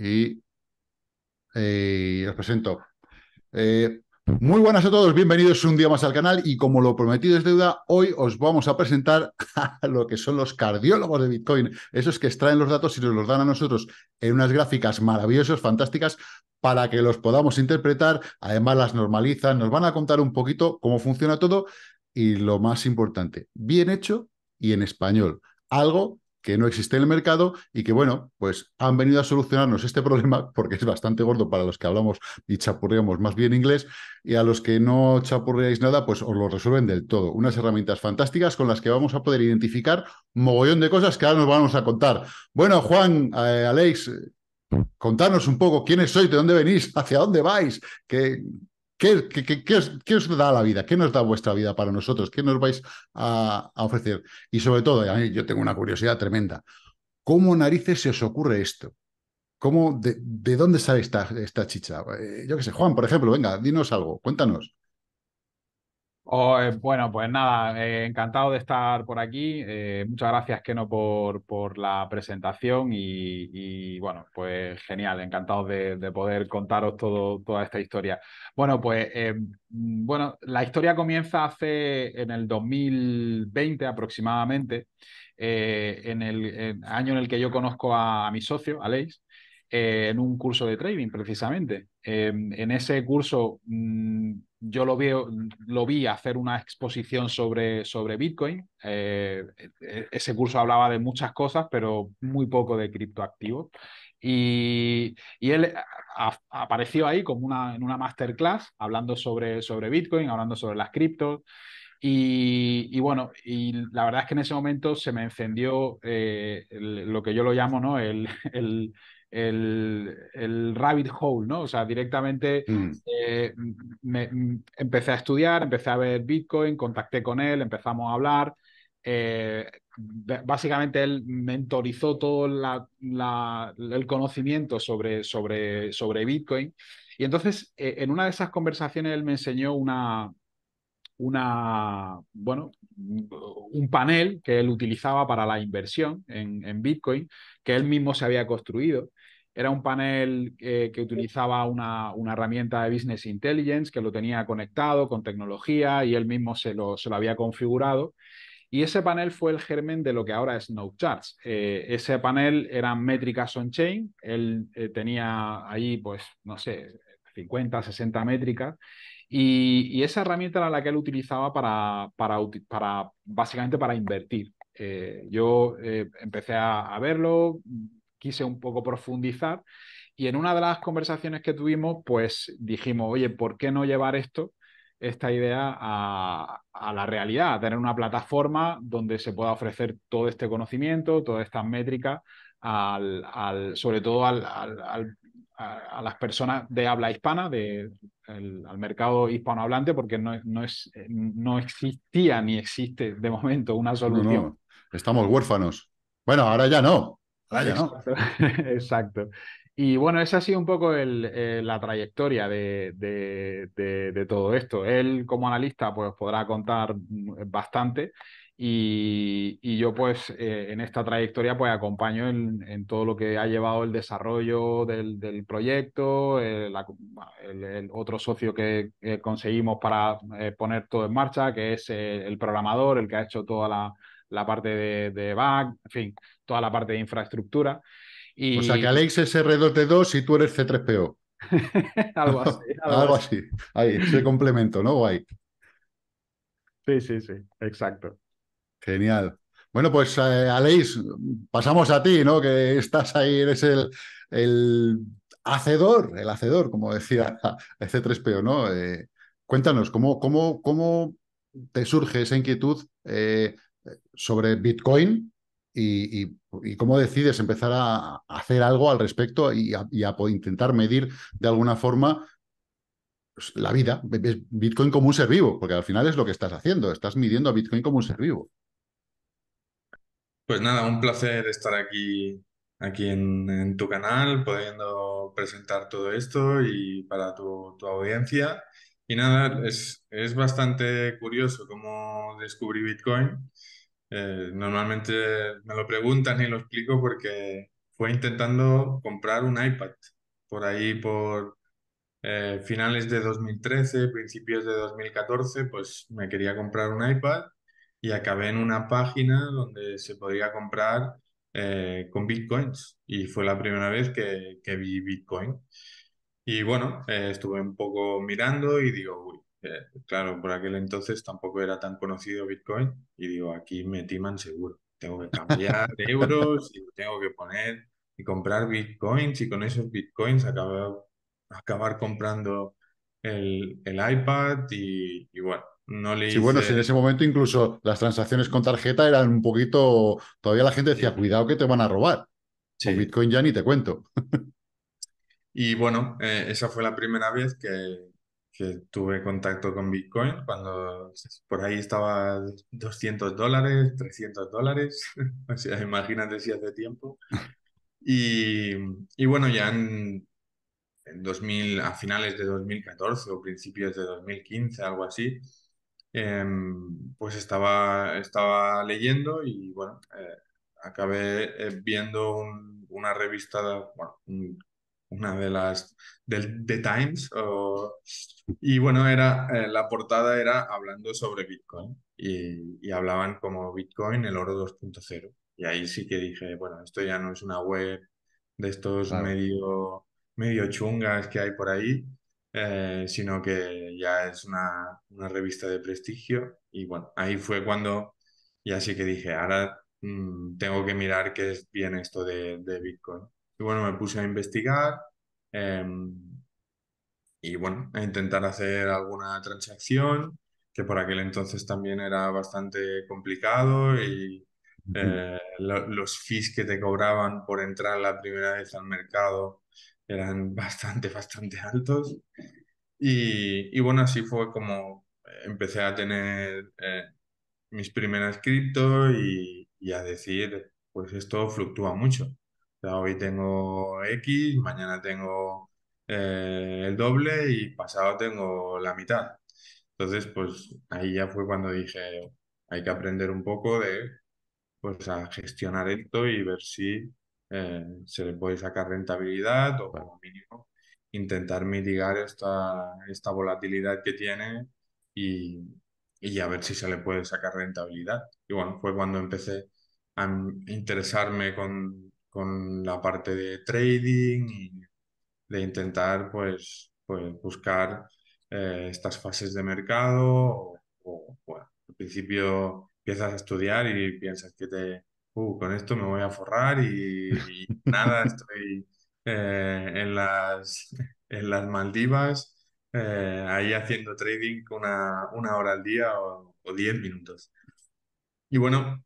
y eh, os presento. Eh, muy buenas a todos, bienvenidos un día más al canal y como lo prometido es deuda, hoy os vamos a presentar a lo que son los cardiólogos de Bitcoin, esos que extraen los datos y nos los dan a nosotros en unas gráficas maravillosas, fantásticas, para que los podamos interpretar, además las normalizan, nos van a contar un poquito cómo funciona todo y lo más importante, bien hecho y en español, algo que no existe en el mercado y que, bueno, pues han venido a solucionarnos este problema porque es bastante gordo para los que hablamos y chapurreamos más bien inglés y a los que no chapurreáis nada, pues os lo resuelven del todo. Unas herramientas fantásticas con las que vamos a poder identificar mogollón de cosas que ahora nos vamos a contar. Bueno, Juan, eh, Alex, mm. contarnos un poco quiénes sois, de dónde venís, hacia dónde vais, ¿Qué, os, da la vida? ¿Qué nos da vuestra vida para nosotros? ¿Qué nos vais a, ofrecer? Y sobre todo, a mí, yo tengo una curiosidad tremenda. ¿Cómo narices se os ocurre esto? ¿Cómo, de, dónde sale esta, chicha? Eh, yo qué sé, Juan, por ejemplo, venga, dinos algo, cuéntanos. Oh, eh, bueno, pues nada, eh, encantado de estar por aquí. Eh, muchas gracias, Keno, por, por la presentación y, bueno, pues genial, encantado de, poder contaros todo, toda esta historia. Bueno, pues mm, bueno, la historia comienza hace en el 2020 aproximadamente, en el, año en el que yo conozco a, mi socio, Aleix. en un curso de trading, precisamente. en ese curso mm, yo lo vi, lo vi hacer una exposición sobre, sobre Bitcoin. Eh, ese curso hablaba de muchas cosas, pero muy poco de criptoactivos. Y, y, él apareció ahí como una, en una masterclass hablando sobre, sobre Bitcoin, hablando sobre las criptos. Y, bueno, y la verdad es que en ese momento se me encendió eh, lo que yo lo llamo, ¿no? el, el, rabbit hole, ¿no? O sea, directamente mm. eh, mm, empecé a estudiar, empecé a ver Bitcoin, contacté con él, empezamos a hablar. Eh, básicamente él mentorizó todo el conocimiento sobre, sobre, sobre, Bitcoin. Y entonces, eh, en una de esas conversaciones, él me enseñó una, una, bueno, un panel que él utilizaba para la inversión en, en Bitcoin, que él mismo se había construido. Era un panel eh, que utilizaba una, herramienta de Business Intelligence que lo tenía conectado con tecnología y él mismo se lo, se lo había configurado. Y ese panel fue el germen de lo que ahora es NoteCharts. Eh, ese panel eran métricas on-chain. Él eh, tenía ahí, pues, no sé, 50, 60 métricas. Y, esa herramienta era la que él utilizaba para, para, para básicamente para invertir. Eh, yo empecé a, a verlo, quise un poco profundizar y en una de las conversaciones que tuvimos, pues dijimos, oye, ¿por qué no llevar esto, esta idea a, la realidad, a tener una plataforma donde se pueda ofrecer todo este conocimiento, todas estas métricas, al, sobre todo al, a, las personas de habla hispana, de, al mercado hispanohablante, porque no, no, es, eh, no existía ni existe de momento una solución. Estamos huérfanos. Bueno, ahora ya no, Vaya, Exacto. Y bueno, esa ha sido un poco eh, la trayectoria de, de, de, todo esto. Él como analista pues podrá contar bastante y, y yo pues eh, en esta trayectoria pues acompaño en, todo lo que ha llevado el desarrollo del, proyecto, el, otro socio que conseguimos para eh, poner todo en marcha, que es el programador, el que ha hecho toda la la parte de, de back, en fin, toda la parte de infraestructura. Y... O sea que Alex es R2D2 y tú eres C3PO. algo así. Algo, así. Ahí, ese complemento, ¿no? Guay. Sí, sí, sí, exacto. Genial. Bueno, pues eh, pasamos a ti, ¿no? Que estás ahí, eres el, el hacedor, el hacedor, como decía C3PO, ¿no? Eh, cuéntanos, ¿cómo, cómo, ¿cómo te surge esa inquietud eh, sobre Bitcoin y, cómo decides empezar a hacer algo al respecto y a, intentar medir de alguna forma pues, la vida, Bitcoin como un ser vivo, porque al final es lo que estás haciendo, estás midiendo a Bitcoin como un ser vivo. Pues nada, un placer estar aquí, aquí en, tu canal, pudiendo presentar todo esto y para tu, audiencia. Y nada, es, es bastante curioso cómo descubrí Bitcoin eh, normalmente me lo preguntan y lo explico porque fue intentando comprar un iPad por ahí, por eh, finales de 2013, principios de 2014, pues me quería comprar un iPad y acabé en una página donde se podía comprar eh, con bitcoins y fue la primera vez que, que vi bitcoin. Y bueno, estuve un poco mirando y digo, uy, eh, claro, por aquel entonces tampoco era tan conocido Bitcoin y digo, aquí me timan seguro. Tengo que cambiar euros y tengo que poner y comprar Bitcoins y con esos Bitcoins acabar, acabar comprando el, iPad y, bueno, no le hice... bueno, si en ese momento incluso las transacciones con tarjeta eran un poquito. Todavía la gente decía, cuidado que te van a robar. Bitcoin ya ni te cuento. y bueno, eh, esa fue la primera vez que, que tuve contacto con Bitcoin cuando por ahí estaba 200 dólares, 300 dólares, o sea, imagínate si hace tiempo. Y, y bueno, ya en, en, 2000, a finales de 2014 o principios de 2015, algo así, em, pues estaba, estaba leyendo y bueno, eh, acabé eh, viendo una revista, bueno, un una de las del The Times. y bueno, era, eh, la portada era hablando sobre Bitcoin y, hablaban como Bitcoin, el oro 2.0. Y ahí sí que dije, bueno, esto ya no es una web de estos medio, medio chungas que hay por ahí, eh, sino que ya es una, revista de prestigio. Y bueno, ahí fue cuando ya sí que dije, ahora mm, tengo que mirar qué es bien esto de, de Bitcoin. Y bueno, me puse a investigar em, y bueno, a intentar hacer alguna transacción, que por aquel entonces también era bastante complicado y eh, los fees que te cobraban por entrar la primera vez al mercado eran bastante, bastante altos. Y, y bueno, así fue como empecé a tener eh, mis primeras cripto y, a decir, pues esto fluctúa mucho sea, hoy tengo X, mañana tengo eh, el doble y pasado tengo la mitad. Entonces, pues ahí ya fue cuando dije, hay que aprender un poco de, pues a gestionar esto y ver si eh, se le puede sacar rentabilidad o como mínimo intentar mitigar esta, esta volatilidad que tiene y, y a ver si se le puede sacar rentabilidad. Y bueno, fue cuando empecé a interesarme con con la parte de trading de intentar pues, pues buscar eh, estas fases de mercado o, bueno, al principio empiezas a estudiar y piensas que te, uh, con esto me voy a forrar y, nada, estoy eh, en, las, en las Maldivas eh, ahí haciendo trading una, una hora al día o, o diez minutos. Y bueno,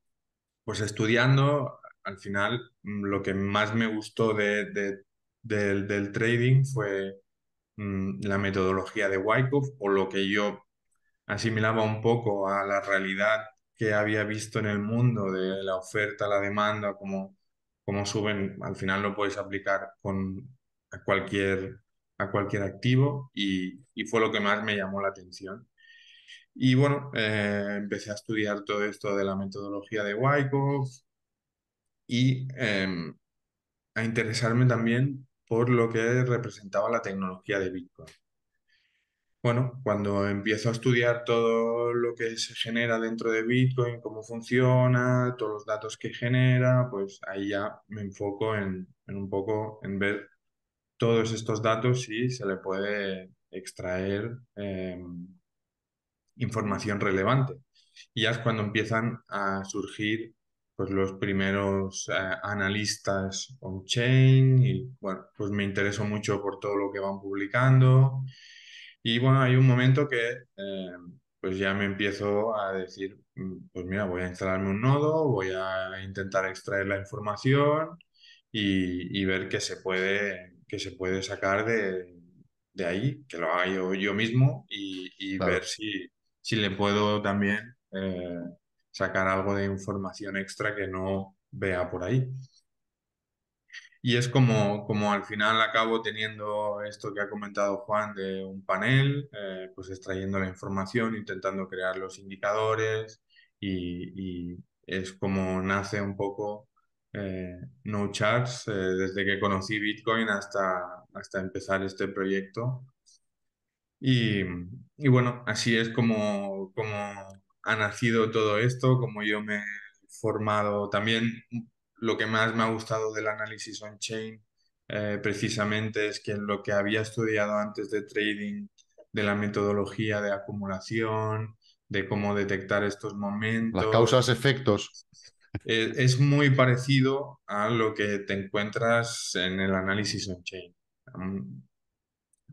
pues estudiando, al final mm, lo que más me gustó de, del, trading fue mm, la metodología de Wyckoff o lo que yo asimilaba un poco a la realidad que había visto en el mundo de la oferta, la demanda, cómo, suben, al final lo puedes aplicar con a cualquier, a cualquier activo y, fue lo que más me llamó la atención. Y bueno, eh, empecé a estudiar todo esto de la metodología de Wyckoff, y em, a interesarme también por lo que representaba la tecnología de Bitcoin. Bueno, cuando empiezo a estudiar todo lo que se genera dentro de Bitcoin, cómo funciona, todos los datos que genera, pues ahí ya me enfoco en, un poco en ver todos estos datos y se le puede extraer em, información relevante. Y ya es cuando empiezan a surgir pues los primeros eh, analistas on-chain y bueno, pues me interesó mucho por todo lo que van publicando y bueno, hay un momento que eh, pues ya me empiezo a decir, mm, pues mira, voy a instalarme un nodo, voy a intentar extraer la información y, y ver qué se puede, qué se puede sacar de, de ahí, que lo haga yo, mismo y, y ver si, si le puedo también... Eh, sacar algo de información extra que no vea por ahí. Y es como, como al final acabo teniendo esto que ha comentado Juan de un panel, eh, pues extrayendo la información, intentando crear los indicadores y, es como nace un poco eh, No Charts eh, desde que conocí Bitcoin hasta, hasta empezar este proyecto. Y, bueno, así es como, como ha nacido todo esto, ...como yo me he formado. También lo que más me ha gustado del análisis on-chain eh, precisamente es que lo que había estudiado antes de trading, de la metodología de acumulación, de cómo detectar estos momentos. Las causas, efectos. Eh, es muy parecido a lo que te encuentras en el análisis on-chain. Mm,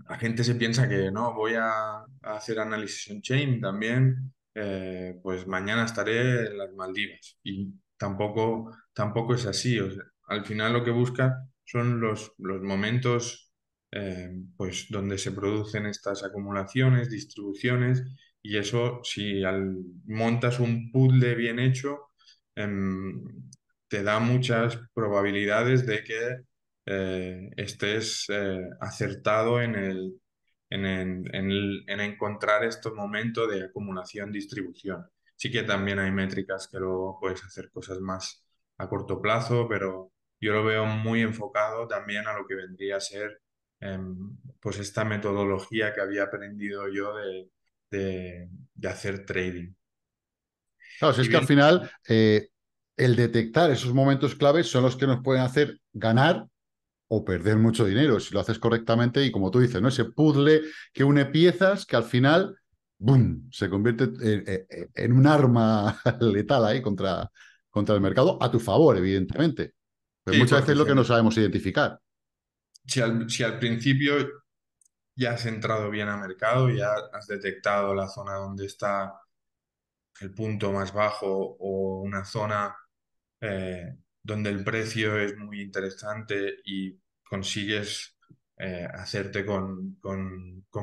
la gente se piensa que no, voy a hacer análisis on-chain también eh, pues mañana estaré en las Maldivas. Y tampoco, tampoco es así. al final lo que busca son los, los momentos eh, pues donde se producen estas acumulaciones, distribuciones, y eso si al, montas un puzzle bien hecho, em, te da muchas probabilidades de que eh, estés acertado en el, en, encontrar estos momentos de acumulación, distribución. Sí que también hay métricas que luego puedes hacer cosas más a corto plazo, pero yo lo veo muy enfocado también a lo que vendría a ser em, pues esta metodología que había aprendido yo de, hacer trading. Claro, es que al final eh, el detectar esos momentos claves son los que nos pueden hacer ganar o perder mucho dinero si lo haces correctamente y como tú dices, ¿no? Ese puzzle que une piezas que al final, ¡boom!, se convierte en, eh, eh, un arma letal ahí contra, contra el mercado a tu favor, evidentemente. Pero muchas veces es lo que no sabemos identificar. Si al, principio ya has entrado bien a mercado, ya has detectado la zona donde está el punto más bajo o una zona eh, donde el precio es muy interesante y consigues eh, hacerte con,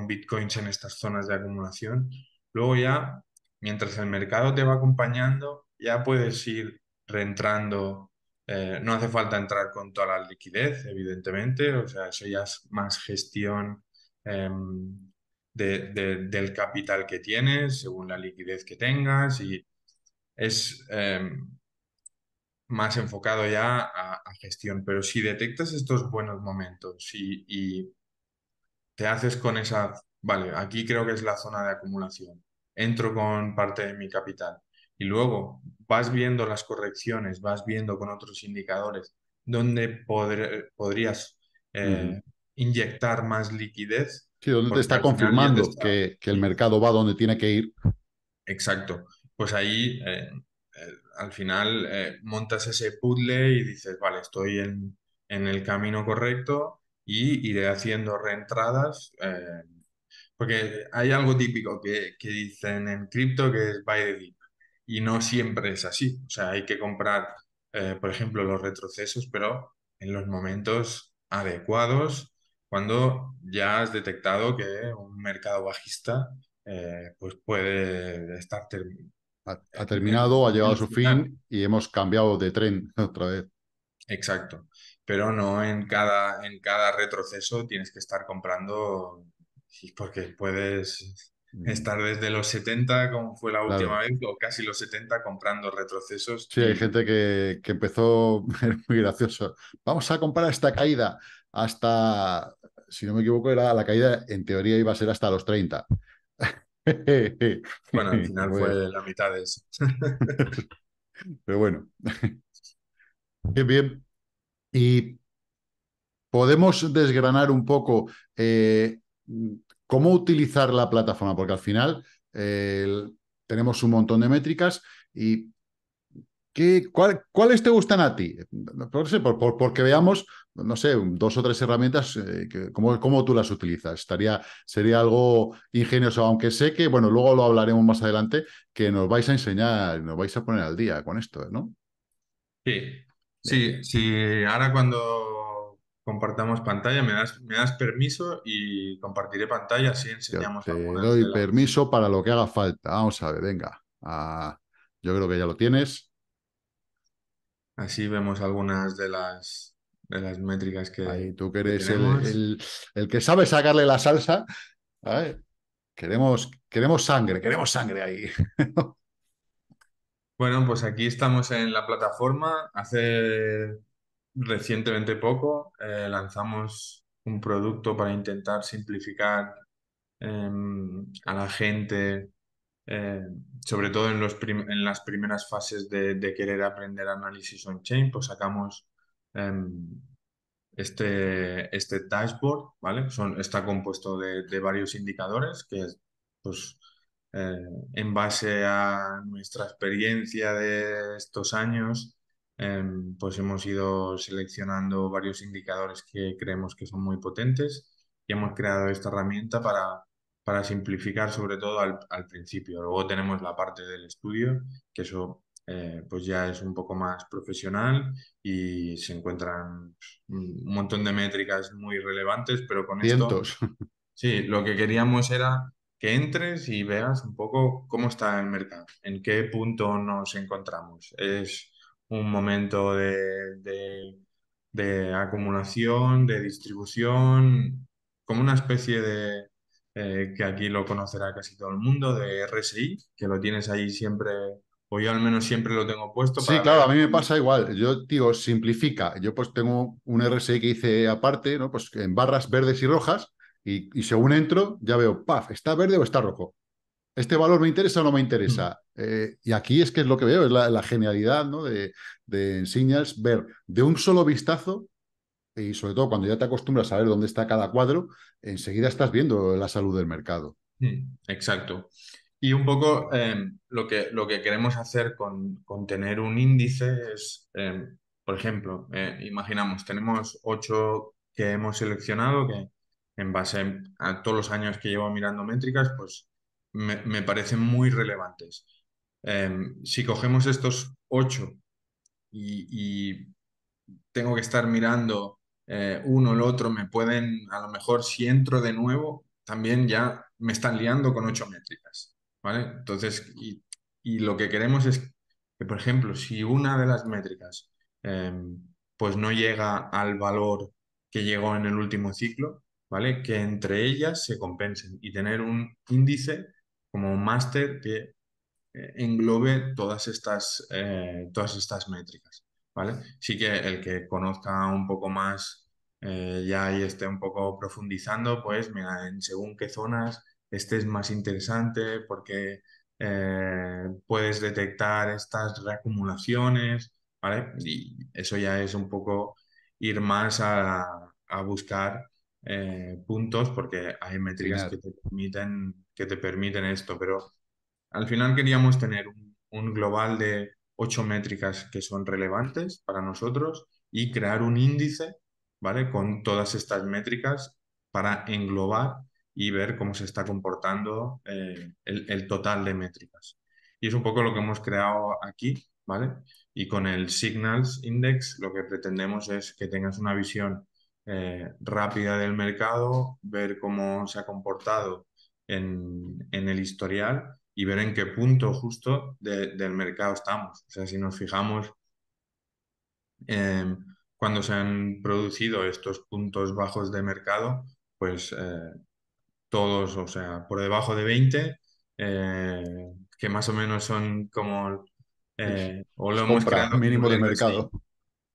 bitcoins en estas zonas de acumulación. Luego ya, mientras el mercado te va acompañando, ya puedes ir reentrando. Eh, no hace falta entrar con toda la liquidez, evidentemente, o sea, eso ya es más gestión em, del capital que tienes, según la liquidez que tengas, y es em, más enfocado ya a, gestión, pero si detectas estos buenos momentos y, te haces con esa, vale, aquí creo que es la zona de acumulación, entro con parte de mi capital y luego vas viendo las correcciones, vas viendo con otros indicadores dónde podrías eh, inyectar más liquidez. Sí, donde te está confirmando Que, el mercado va donde tiene que ir. Exacto. Pues ahí eh, al final eh, montas ese puzzle y dices, vale, estoy en, el camino correcto y iré haciendo reentradas. Eh, porque hay algo típico que, dicen en cripto que es buy the dip y no siempre es así. O sea, hay que comprar, eh, por ejemplo, los retrocesos, pero en los momentos adecuados, cuando ya has detectado que un mercado bajista pues puede estar ha, terminado, ha llegado a su fin y hemos cambiado de tren otra vez. Exacto, pero no en cada, en cada retroceso tienes que estar comprando porque puedes mm. estar desde los 70, como fue la última vez, o casi los 70 comprando retrocesos. Sí, hay gente que, empezó, muy gracioso, vamos a comprar esta caída hasta, si no me equivoco, era la caída, en teoría iba a ser hasta los 30. bueno, al final fue la mitad de eso. Pero bueno. Bien, bien. Y podemos desgranar un poco eh, cómo utilizar la plataforma, porque al final eh, tenemos un montón de métricas y ¿Cuáles te gustan a ti? porque veamos, no sé, dos o tres herramientas, eh, que, cómo, tú las utilizas? Estaría, sería algo ingenioso, aunque sé que, bueno, luego lo hablaremos más adelante, que nos vais a enseñar, nos vais a poner al día con esto, ¿no? Sí, sí, sí. Ahora cuando compartamos pantalla, me das, me das permiso y compartiré pantalla, así enseñamos. Yo te doy permiso para lo que haga falta. Vamos a ver, venga. Ah, yo creo que ya lo tienes. Así vemos algunas de las, de las métricas que. Ahí tú eres el, que sabe sacarle la salsa. Queremos, queremos sangre, queremos sangre ahí. bueno, pues aquí estamos en la plataforma. Hace recientemente poco eh, lanzamos un producto para intentar simplificar em, a la gente eh, sobre todo en, los en, las primeras fases de, querer aprender análisis on-chain, pues sacamos em, este, este dashboard, ¿vale? Son, está compuesto de, varios indicadores que, pues, eh, en base a nuestra experiencia de estos años, em, pues hemos ido seleccionando varios indicadores que creemos que son muy potentes y hemos creado esta herramienta para para simplificar sobre todo al, principio. Luego tenemos la parte del estudio, que eso eh, pues ya es un poco más profesional y se encuentran pues, un montón de métricas muy relevantes, pero con Cientos. esto... Sí, lo que queríamos era que entres y veas un poco cómo está el mercado, en qué punto nos encontramos. Es un momento de acumulación, de distribución, como una especie de, eh, que aquí lo conocerá casi todo el mundo, de RSI, que lo tienes ahí siempre, o yo al menos siempre lo tengo puesto. sí, claro, a mí me pasa igual. Yo digo, simplifica. Yo pues tengo un RSI que hice aparte, ¿no? Pues en barras verdes y rojas, y, y según entro, ya veo, paf, ¿está verde o está rojo? ¿Este valor me interesa o no me interesa? Hmm. Eh, y aquí es que es lo que veo, es la, genialidad ¿no? de, de ver de un solo vistazo y sobre todo cuando ya te acostumbras a ver dónde está cada cuadro, enseguida estás viendo la salud del mercado. Mm, exacto. Y un poco em, lo, que, lo que queremos hacer con, tener un índice es, em, por ejemplo, eh, imaginamos, tenemos ocho que hemos seleccionado que en base a todos los años que llevo mirando métricas, pues me, parecen muy relevantes. Em, si cogemos estos ocho y tengo que estar mirando eh, uno o el otro me pueden, a lo mejor si entro de nuevo, también ya me están liando con ocho métricas, ¿vale? Entonces, y, y lo que queremos es que, por ejemplo, si una de las métricas em, pues no llega al valor que llegó en el último ciclo, ¿vale? Que entre ellas se compensen y tener un índice como un máster que eh, englobe todas estas, eh, todas estas métricas. ¿vale? Sí que el que conozca un poco más eh, ya y esté un poco profundizando, pues mira, en según qué zonas estés más interesante porque eh, puedes detectar estas reacumulaciones, ¿vale? Y eso ya es un poco ir más a, buscar eh, puntos porque hay métricas que, te permiten, que te permiten esto, pero al final queríamos tener un global de ocho métricas que son relevantes para nosotros y crear un índice, ¿vale? Con todas estas métricas para englobar y ver cómo se está comportando eh, el, total de métricas. Y es un poco lo que hemos creado aquí, ¿vale? Y con el Signals Index lo que pretendemos es que tengas una visión eh, rápida del mercado, ver cómo se ha comportado en, en el historial y ver en qué punto justo del mercado estamos. O sea, si nos fijamos eh, cuando se han producido estos puntos bajos de mercado, pues eh, todos, o sea, por debajo de 20, eh, que más o menos son como... o lo hemos creado mínimo de mercado.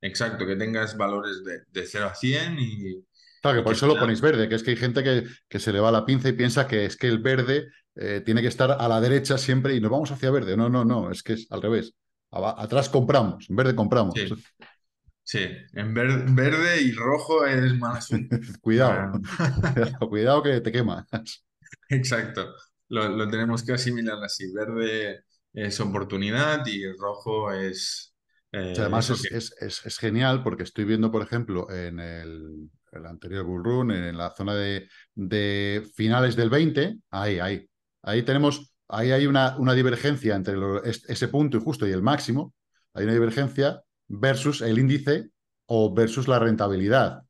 Exacto, que tengas valores de, 0 a 100 y... Claro, que por eso lo ponéis verde, que es que hay gente que, que, se le va la pinza y piensa que es que el verde eh, tiene que estar a la derecha siempre y nos vamos hacia verde. No, no, no, es que es al revés. Atrás compramos, en verde compramos. Sí, en verde y rojo es más cuidado, ah. cuidado que te quemas. Exacto, lo, tenemos que asimilar así. Verde es oportunidad y rojo es... Eh, además es, genial porque estoy viendo, por ejemplo, en el, anterior Bull Run, en la zona de, de finales del 20, ahí, ahí, Ahí tenemos, ahí hay una, divergencia entre ese punto y justo y el máximo. Hay una divergencia versus el índice o versus la rentabilidad.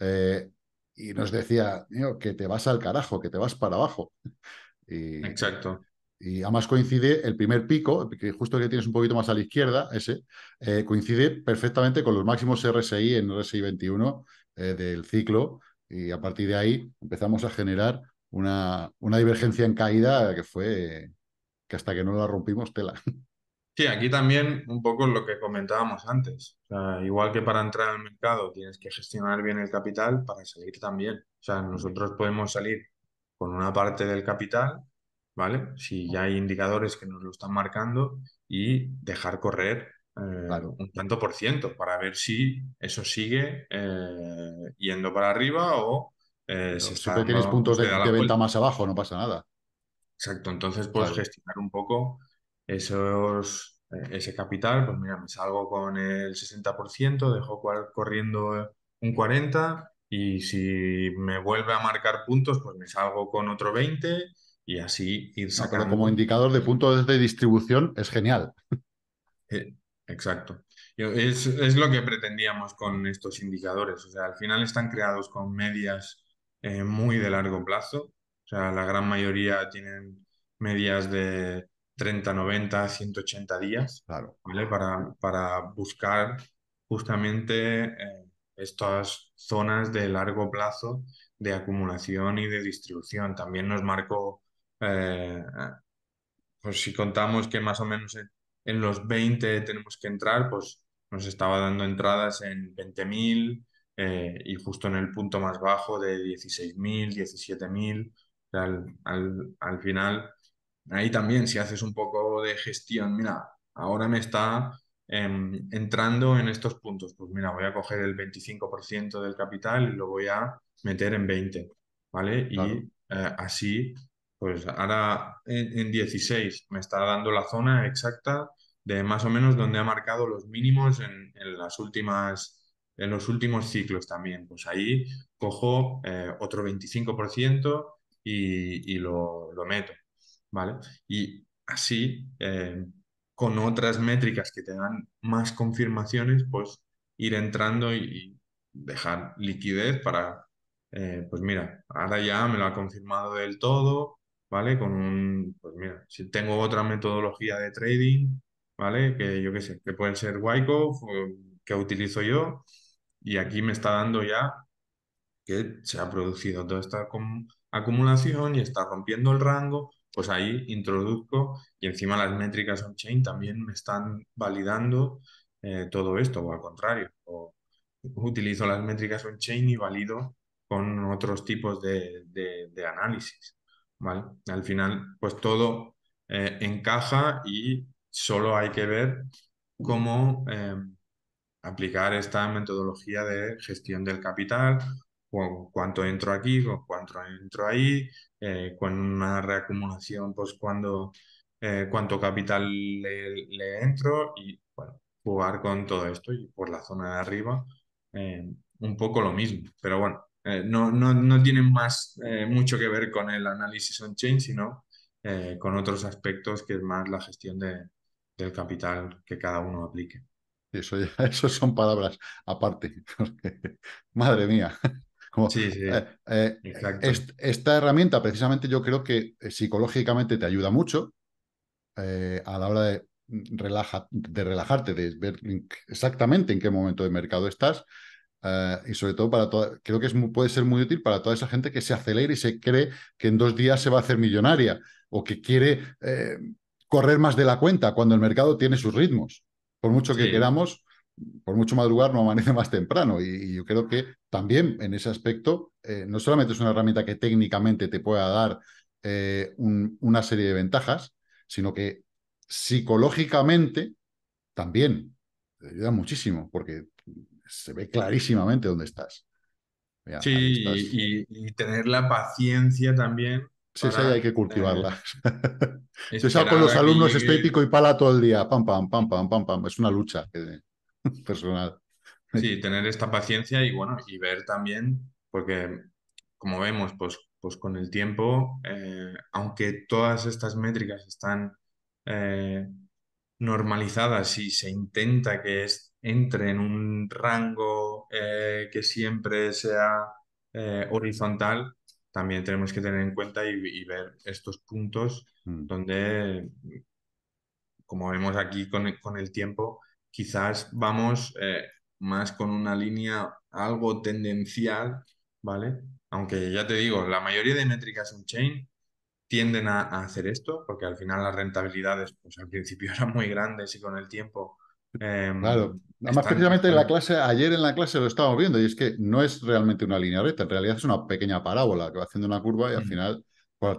Eh, y nos decía, que te vas al carajo, que te vas para abajo. Exacto. Y además coincide el primer pico, que justo que tienes un poquito más a la izquierda, ese, eh, coincide perfectamente con los máximos RSI en RSI 21 eh, del ciclo. Y a partir de ahí empezamos a generar una, divergencia en caída que fue que hasta que no la rompimos, tela. Sí, aquí también un poco lo que comentábamos antes. igual que para entrar al mercado tienes que gestionar bien el capital, para salir también. O sea, nosotros podemos salir con una parte del capital, ¿vale? Si ya hay indicadores que nos lo están marcando y dejar correr eh, un tanto por ciento para ver si eso sigue eh, yendo para arriba o eh, si tienes puntos pues de, venta más abajo, no pasa nada. Exacto, entonces puedes gestionar un poco esos, eh, ese capital. Pues mira, me salgo con el 60%, dejo corriendo un 40% y si me vuelve a marcar puntos, pues me salgo con otro 20% y así ir sacando. como indicador de puntos de distribución es genial. Eh, exacto. Es, es lo que pretendíamos con estos indicadores. O sea, al final están creados con medias muy de largo plazo. O sea, la gran mayoría tienen medias de 30, 90, 180 días, Para, para buscar justamente eh, estas zonas de largo plazo de acumulación y de distribución. También nos marcó, eh, pues si contamos que más o menos en, los 20 tenemos que entrar, pues nos estaba dando entradas en 20.000, eh, y justo en el punto más bajo de 16.000, 17.000, al, final, ahí también si haces un poco de gestión, mira, ahora me está em, entrando en estos puntos, pues mira, voy a coger el 25% del capital y lo voy a meter en 20, ¿vale? Y eh, así, pues ahora en, 16 me está dando la zona exacta de más o menos donde ha marcado los mínimos en, en las últimas en los últimos ciclos también, pues ahí cojo eh, otro 25% y, lo, meto, ¿vale? Y así, eh, con otras métricas que tengan más confirmaciones, pues ir entrando y, dejar liquidez para, eh, pues mira, ahora ya me lo ha confirmado del todo, ¿vale? Con un, pues mira, si tengo otra metodología de trading, ¿vale? Que yo qué sé, que pueden ser Wyckoff, que utilizo yo, y aquí me está dando ya que se ha producido toda esta acumulación y está rompiendo el rango, pues ahí introduzco y encima las métricas on-chain también me están validando eh, todo esto, o al contrario, o utilizo las métricas on-chain y valido con otros tipos de, análisis. ¿vale? Al final, pues todo eh, encaja y solo hay que ver cómo... Eh, aplicar esta metodología de gestión del capital, cuánto entro aquí, cuánto entro ahí, eh, con una reacumulación, pues cuando, eh, cuánto capital le, entro y bueno, jugar con todo esto y por la zona de arriba eh, un poco lo mismo, pero bueno, no, no, tiene más, mucho que ver con el análisis on-chain, sino con otros aspectos que es más la gestión del capital que cada uno aplique. Eso ya, eso son palabras aparte. Madre mía. Eh, eh, esta herramienta, precisamente, yo creo que psicológicamente te ayuda mucho eh, a la hora de, de relajarte, de ver exactamente en qué momento de mercado estás. y sobre todo para creo que puede ser muy útil para toda esa gente que se acelera y se cree que en dos días se va a hacer millonaria o que quiere correr más de la cuenta cuando el mercado tiene sus ritmos. Por mucho que queramos, por mucho madrugar no amanece más temprano. Y, yo creo que también en ese aspecto, eh, no solamente es una herramienta que técnicamente te pueda dar eh, una serie de ventajas, sino que psicológicamente también te ayuda muchísimo, porque se ve clarísimamente dónde estás. sí, y, tener la paciencia también Sí, sí, hay que cultivarlas. Eh, se Yo con los alumnos estético y pala todo el día, pam, pam, pam, pam, pam, pam. Es una lucha personal. Sí, tener esta paciencia y bueno, y ver también, porque como vemos, pues, pues con el tiempo, eh, aunque todas estas métricas están eh, normalizadas y se intenta que es, entre en un rango que siempre sea horizontal, también tenemos que tener en cuenta y, ver estos puntos mm. donde, como vemos aquí con, el tiempo, quizás vamos eh, más con una línea algo tendencial, ¿vale? Aunque ya te digo, la mayoría de métricas en chain tienden a, hacer esto, porque al final las rentabilidades, pues al principio eran muy grandes y con el tiempo Em, claro. Además, precisamente en la clase, ayer en la clase lo estábamos viendo, y es que no es realmente una línea recta, en realidad es una pequeña parábola que va haciendo una curva y al mm. final,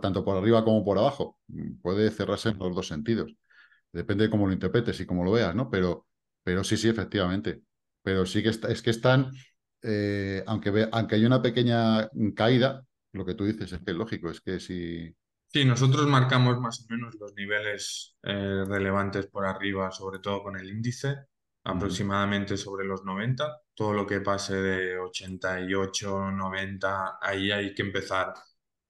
tanto por arriba como por abajo, mm, puede cerrarse en los dos sentidos. Depende de cómo lo interpretes y cómo lo veas, ¿no? Pero, pero sí, sí, efectivamente. Pero sí que es que están, eh, aunque, aunque hay una pequeña caída, lo que tú dices es que es lógico, es que si Sí, nosotros marcamos más o menos los niveles eh, relevantes por arriba, sobre todo con el índice, aproximadamente sobre los 90. Todo lo que pase de 88, 90, ahí hay que empezar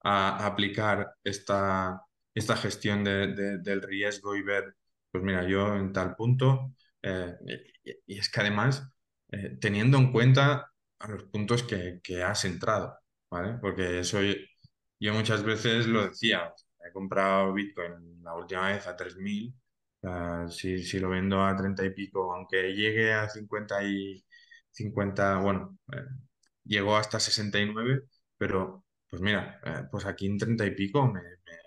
a aplicar esta, esta gestión del riesgo y ver, pues mira, yo en tal punto, eh, y, es que además, eh, teniendo en cuenta a los puntos que, que has entrado, ¿vale? Porque eso yo muchas veces lo decía, he comprado Bitcoin la última vez a 3.000, si, lo vendo a 30 y pico, aunque llegue a 50 y 50, bueno, eh, llegó hasta 69, pero pues mira, eh, pues aquí en 30 y pico me,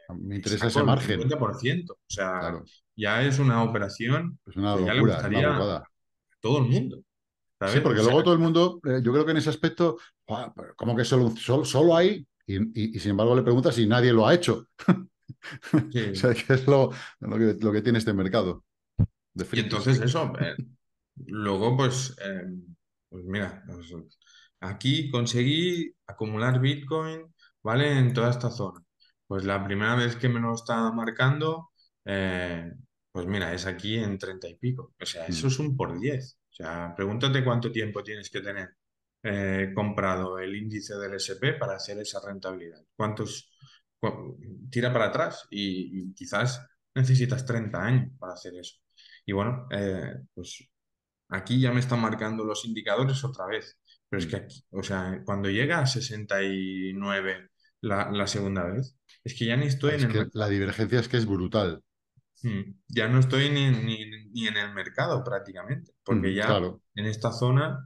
ah, me, interesa ese margen. 50%, o sea, ya es una operación que ya le gustaría a todo el mundo. Sí, porque luego todo el mundo, eh, yo creo que en ese aspecto, como que solo hay y, sin embargo le preguntas si nadie lo ha hecho. es lo, lo, que, tiene este mercado. y entonces eso, eh, luego pues, eh, pues mira, pues, aquí conseguí acumular Bitcoin, ¿vale? En toda esta zona. Pues la primera vez que me lo está marcando, eh, pues mira, es aquí en treinta y pico. O sea, eso mm. es un por diez. O sea, pregúntate cuánto tiempo tienes que tener eh, comprado el índice del SP para hacer esa rentabilidad? ¿Cuántos? tira para atrás y, quizás necesitas 30 años para hacer eso. Y bueno, eh, pues aquí ya me están marcando los indicadores otra vez. Pero es que aquí, o sea, cuando llega a 69 la, la segunda vez, es que ya ni estoy en el... La divergencia es que es brutal. Mm, ya no estoy ni, en el mercado prácticamente, porque mm, ya en esta zona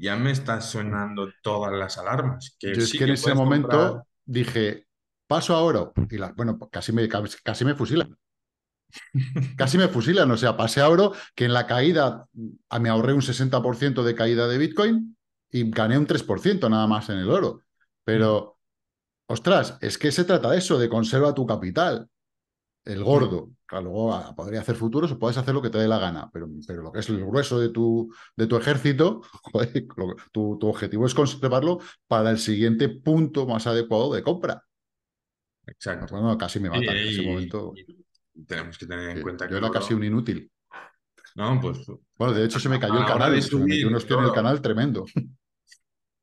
ya me están sonando todas las alarmas. Que es que, en ese momento dije, paso a oro. Y bueno, casi me, casi me fusilan. casi me fusilan. O sea, pasé a oro, que en la caída me ahorré un 60% de caída de Bitcoin y gané un 3% nada más en el oro. Pero, mm. ostras, es que se trata de eso, de conserva tu capital el gordo, claro, luego ah, podría hacer futuros o puedes hacer lo que te dé la gana, pero, pero lo que es el grueso de tu, de tu ejército, tu, objetivo es conservarlo para el siguiente punto más adecuado de compra. Exacto. Bueno, casi me matan en ese momento. tenemos que tener en eh, cuenta que. Yo era casi un inútil. No, pues. Bueno, de hecho se me cayó el canal, y me en el canal tremendo.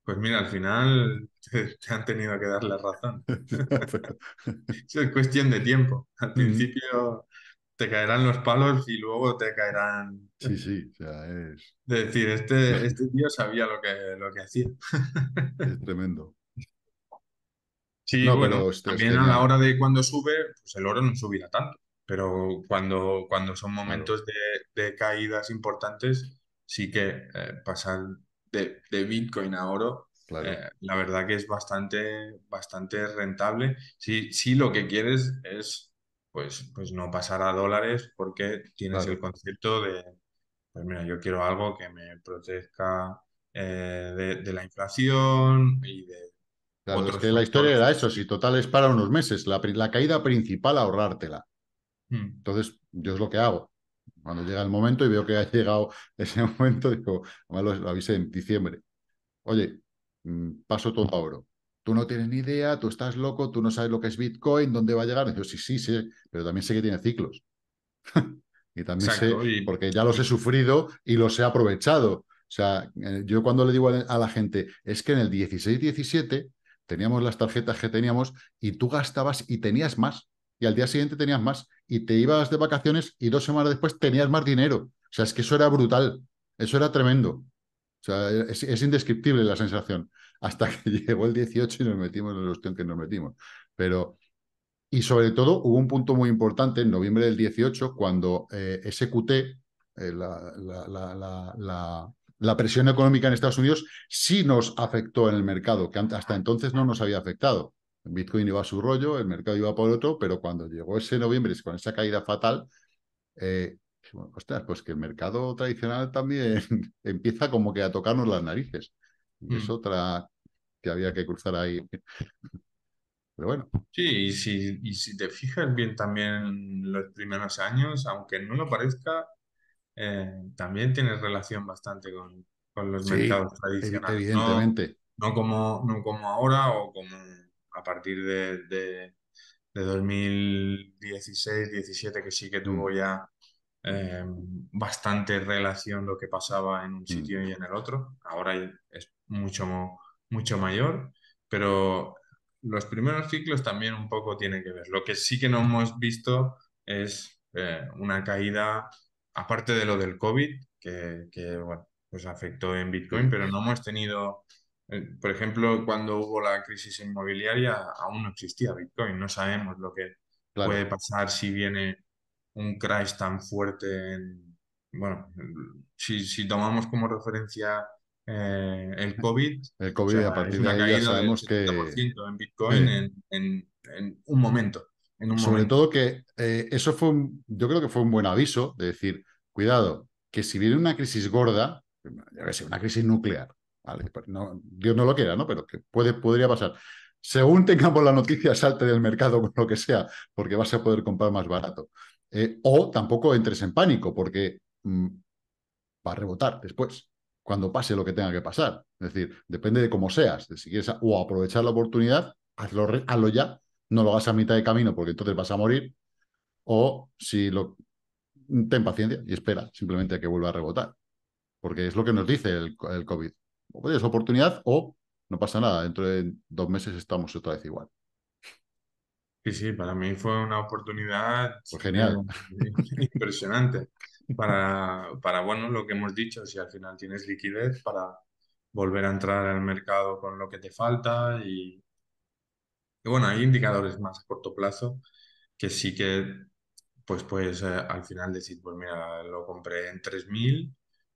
Pues mira, al final te, han tenido que dar la razón. es cuestión de tiempo. Al principio te caerán los palos y luego te caerán. Sí, sí, o sea, es. De decir, este, este tío sabía lo que, lo que hacía. es tremendo. Sí, bueno, también a la hora de cuando sube, pues el oro no subirá tanto. Pero cuando, cuando son momentos de, caídas importantes, sí que eh, pasan de, Bitcoin a oro, eh, la verdad que es bastante, bastante rentable. Si, si lo que quieres es pues, pues no pasar a dólares porque tienes el concepto de, pues mira, yo quiero algo que me protezca eh, de, la inflación y de... la historia era eso, si total es para unos meses, la, caída principal ahorrártela. Hmm. Entonces, yo es lo que hago. Cuando llega el momento y veo que ha llegado ese momento, digo, me lo avisé en diciembre. Oye, mm, paso todo a oro tú no tienes ni idea, tú estás loco, tú no sabes lo que es Bitcoin, dónde va a llegar. yo oh, sí, sí, sí, pero también sé que tiene ciclos. y también sé, porque ya los he sufrido y los he aprovechado. O sea, eh, yo cuando le digo a la gente, es que en el 16-17 teníamos las tarjetas que teníamos y tú gastabas y tenías más. Y al día siguiente tenías más y te ibas de vacaciones y dos semanas después tenías más dinero. O sea, es que eso era brutal, eso era tremendo. O sea, es, indescriptible la sensación. Hasta que llegó el 18 y nos metimos en la cuestión que nos metimos. Pero, y sobre todo, hubo un punto muy importante en noviembre del 18, cuando eh, SQT, eh, la, la, la, presión económica en Estados Unidos, sí nos afectó en el mercado, que hasta entonces no nos había afectado. Bitcoin iba a su rollo, el mercado iba por otro, pero cuando llegó ese noviembre, con esa caída fatal, eh, pues que el mercado tradicional también empieza como que a tocarnos las narices. es mm. otra que había que cruzar ahí. Pero bueno. Sí, y si, y si te fijas bien también los primeros años, aunque no lo parezca, eh, también tiene relación bastante con, los mercados tradicionales. Evidentemente. no, como, no como ahora o como a partir de, 2016-17 que sí que tuvo mm. ya eh, bastante relación lo que pasaba en un mm. sitio y en el otro. Ahora es mucho, mucho mayor, pero los primeros ciclos también un poco tienen que ver. Lo que sí que no hemos visto es eh, una caída, aparte de lo del COVID, que, que pues afectó en Bitcoin, mm. pero no hemos tenido eh, por ejemplo, cuando hubo la crisis inmobiliaria, aún no existía Bitcoin. No sabemos lo que puede pasar si viene un crash tan fuerte. En... Bueno, si, si, tomamos como referencia eh, el COVID, el COVID a partir de ahí sabemos que en Bitcoin en, en, en, un momento. sobre todo que eh, eso fue, un, yo creo que fue un buen aviso de decir, cuidado, que si viene una crisis gorda, una crisis nuclear, Vale, no, Dios no lo quiera, ¿no? Pero que puede, podría pasar. Según tengamos la noticia, salte del mercado con lo que sea, porque vas a poder comprar más barato. Eh, o tampoco entres en pánico, porque mm, va a rebotar después, cuando pase lo que tenga que pasar. Es decir, depende de cómo seas, de si quieres o aprovechar la oportunidad, hazlo, hazlo ya, no lo hagas a mitad de camino, porque entonces vas a morir, o si lo mm, ten paciencia y espera simplemente a que vuelva a rebotar, porque es lo que nos dice el COVID o es oportunidad o no pasa nada, dentro de dos meses estamos otra vez igual. Sí, sí, para mí fue una oportunidad genial. Eh, impresionante para, para, bueno, lo que hemos dicho, si al final tienes liquidez para volver a entrar al mercado con lo que te falta y, bueno, hay indicadores más a corto plazo que sí que pues puedes eh, al final decir, pues mira, lo compré en 3.000, mm.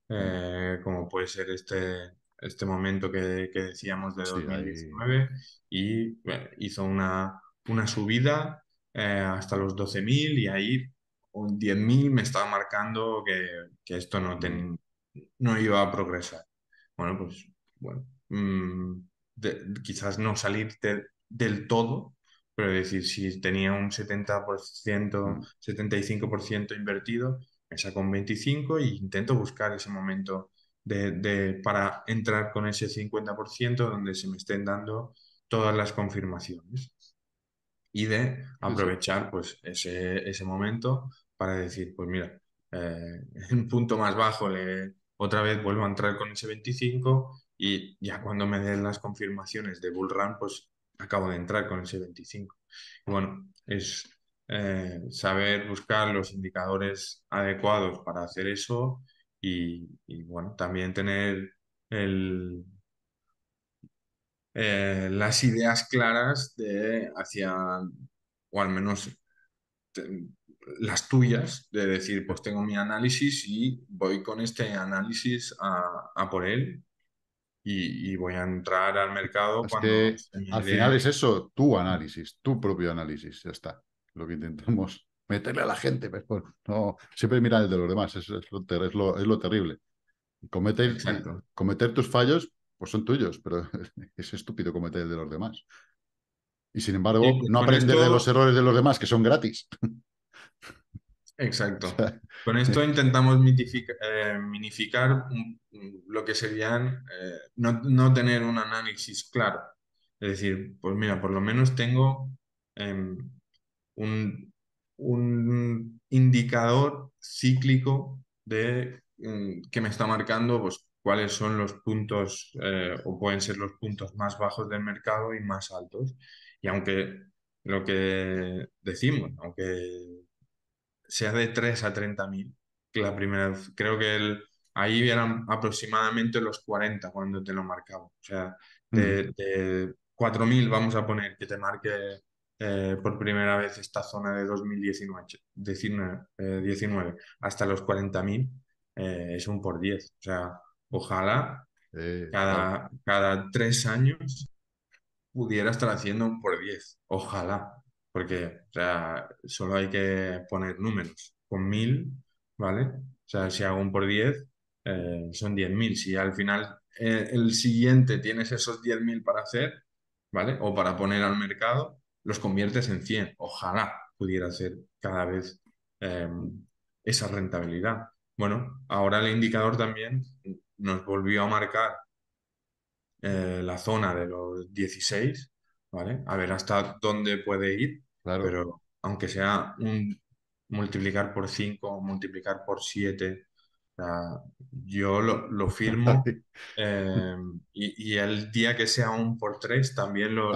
eh, como puede ser este este momento que, que decíamos de 2019 y hizo una, una subida eh, hasta los 12.000 y ahí 10.000 me estaba marcando que, que esto no, ten, no iba a progresar. Bueno, pues bueno, mm, quizás no salir del todo, pero decir, si tenía un 70%, 75% mm. invertido, me saco un 25% e intento buscar ese momento de, para entrar con ese 50% donde se me estén dando todas las confirmaciones y de pues aprovechar pues ese, ese momento para decir, pues mira, eh, en punto más bajo le, otra vez vuelvo a entrar con ese 25 y ya cuando me den las confirmaciones de Bull Run, pues acabo de entrar con ese 25. bueno, es eh, saber buscar los indicadores adecuados para hacer eso y, bueno, también tener eh, las ideas claras de hacia, o al menos las tuyas, de decir, pues tengo mi análisis y voy con este análisis a, por él y, voy a entrar al mercado. que, al final es eso, tu análisis, tu propio análisis, ya está, lo que intentamos meterle a la gente, pero pues, pues, no, siempre mirar el de los demás, es, lo, terrible. Cometer, cometer tus fallos, pues son tuyos, pero es estúpido cometer el de los demás. Y sin embargo, pues, no aprender de los errores de los demás, que son gratis. Exacto. Con esto intentamos eh, minificar lo que serían eh, no, tener un análisis claro. Es decir, pues mira, por lo menos tengo em, un un indicador cíclico de mm, que me está marcando pues, cuáles son los puntos eh, o pueden ser los puntos más bajos del mercado y más altos. Y aunque lo que decimos, aunque sea de 3 a 30 mil, la primera, creo que ahí eran aproximadamente los 40 cuando te lo marcaba. O sea, de, mm. cuatro de mil vamos a poner que te marque eh, por primera vez esta zona de 2019 19, eh, hasta los 40.000 eh, es un por 10. O sea, ojalá cada, cada tres años pudiera estar haciendo un por 10. Ojalá, porque o sea, solo hay que poner números. Con 1.000, ¿vale? O sea, si hago un por 10, eh, son 10.000. Si al final el siguiente tienes esos 10.000 para hacer, ¿vale? O para poner al mercado, los conviertes en 100. Ojalá pudiera ser cada vez em, esa rentabilidad. Bueno, ahora el indicador también nos volvió a marcar eh, la zona de los 16, ¿vale? A ver hasta dónde puede ir, claro. pero aunque sea un multiplicar por 5, multiplicar por 7, yo lo, firmo em, y, el día que sea un por 3 también lo,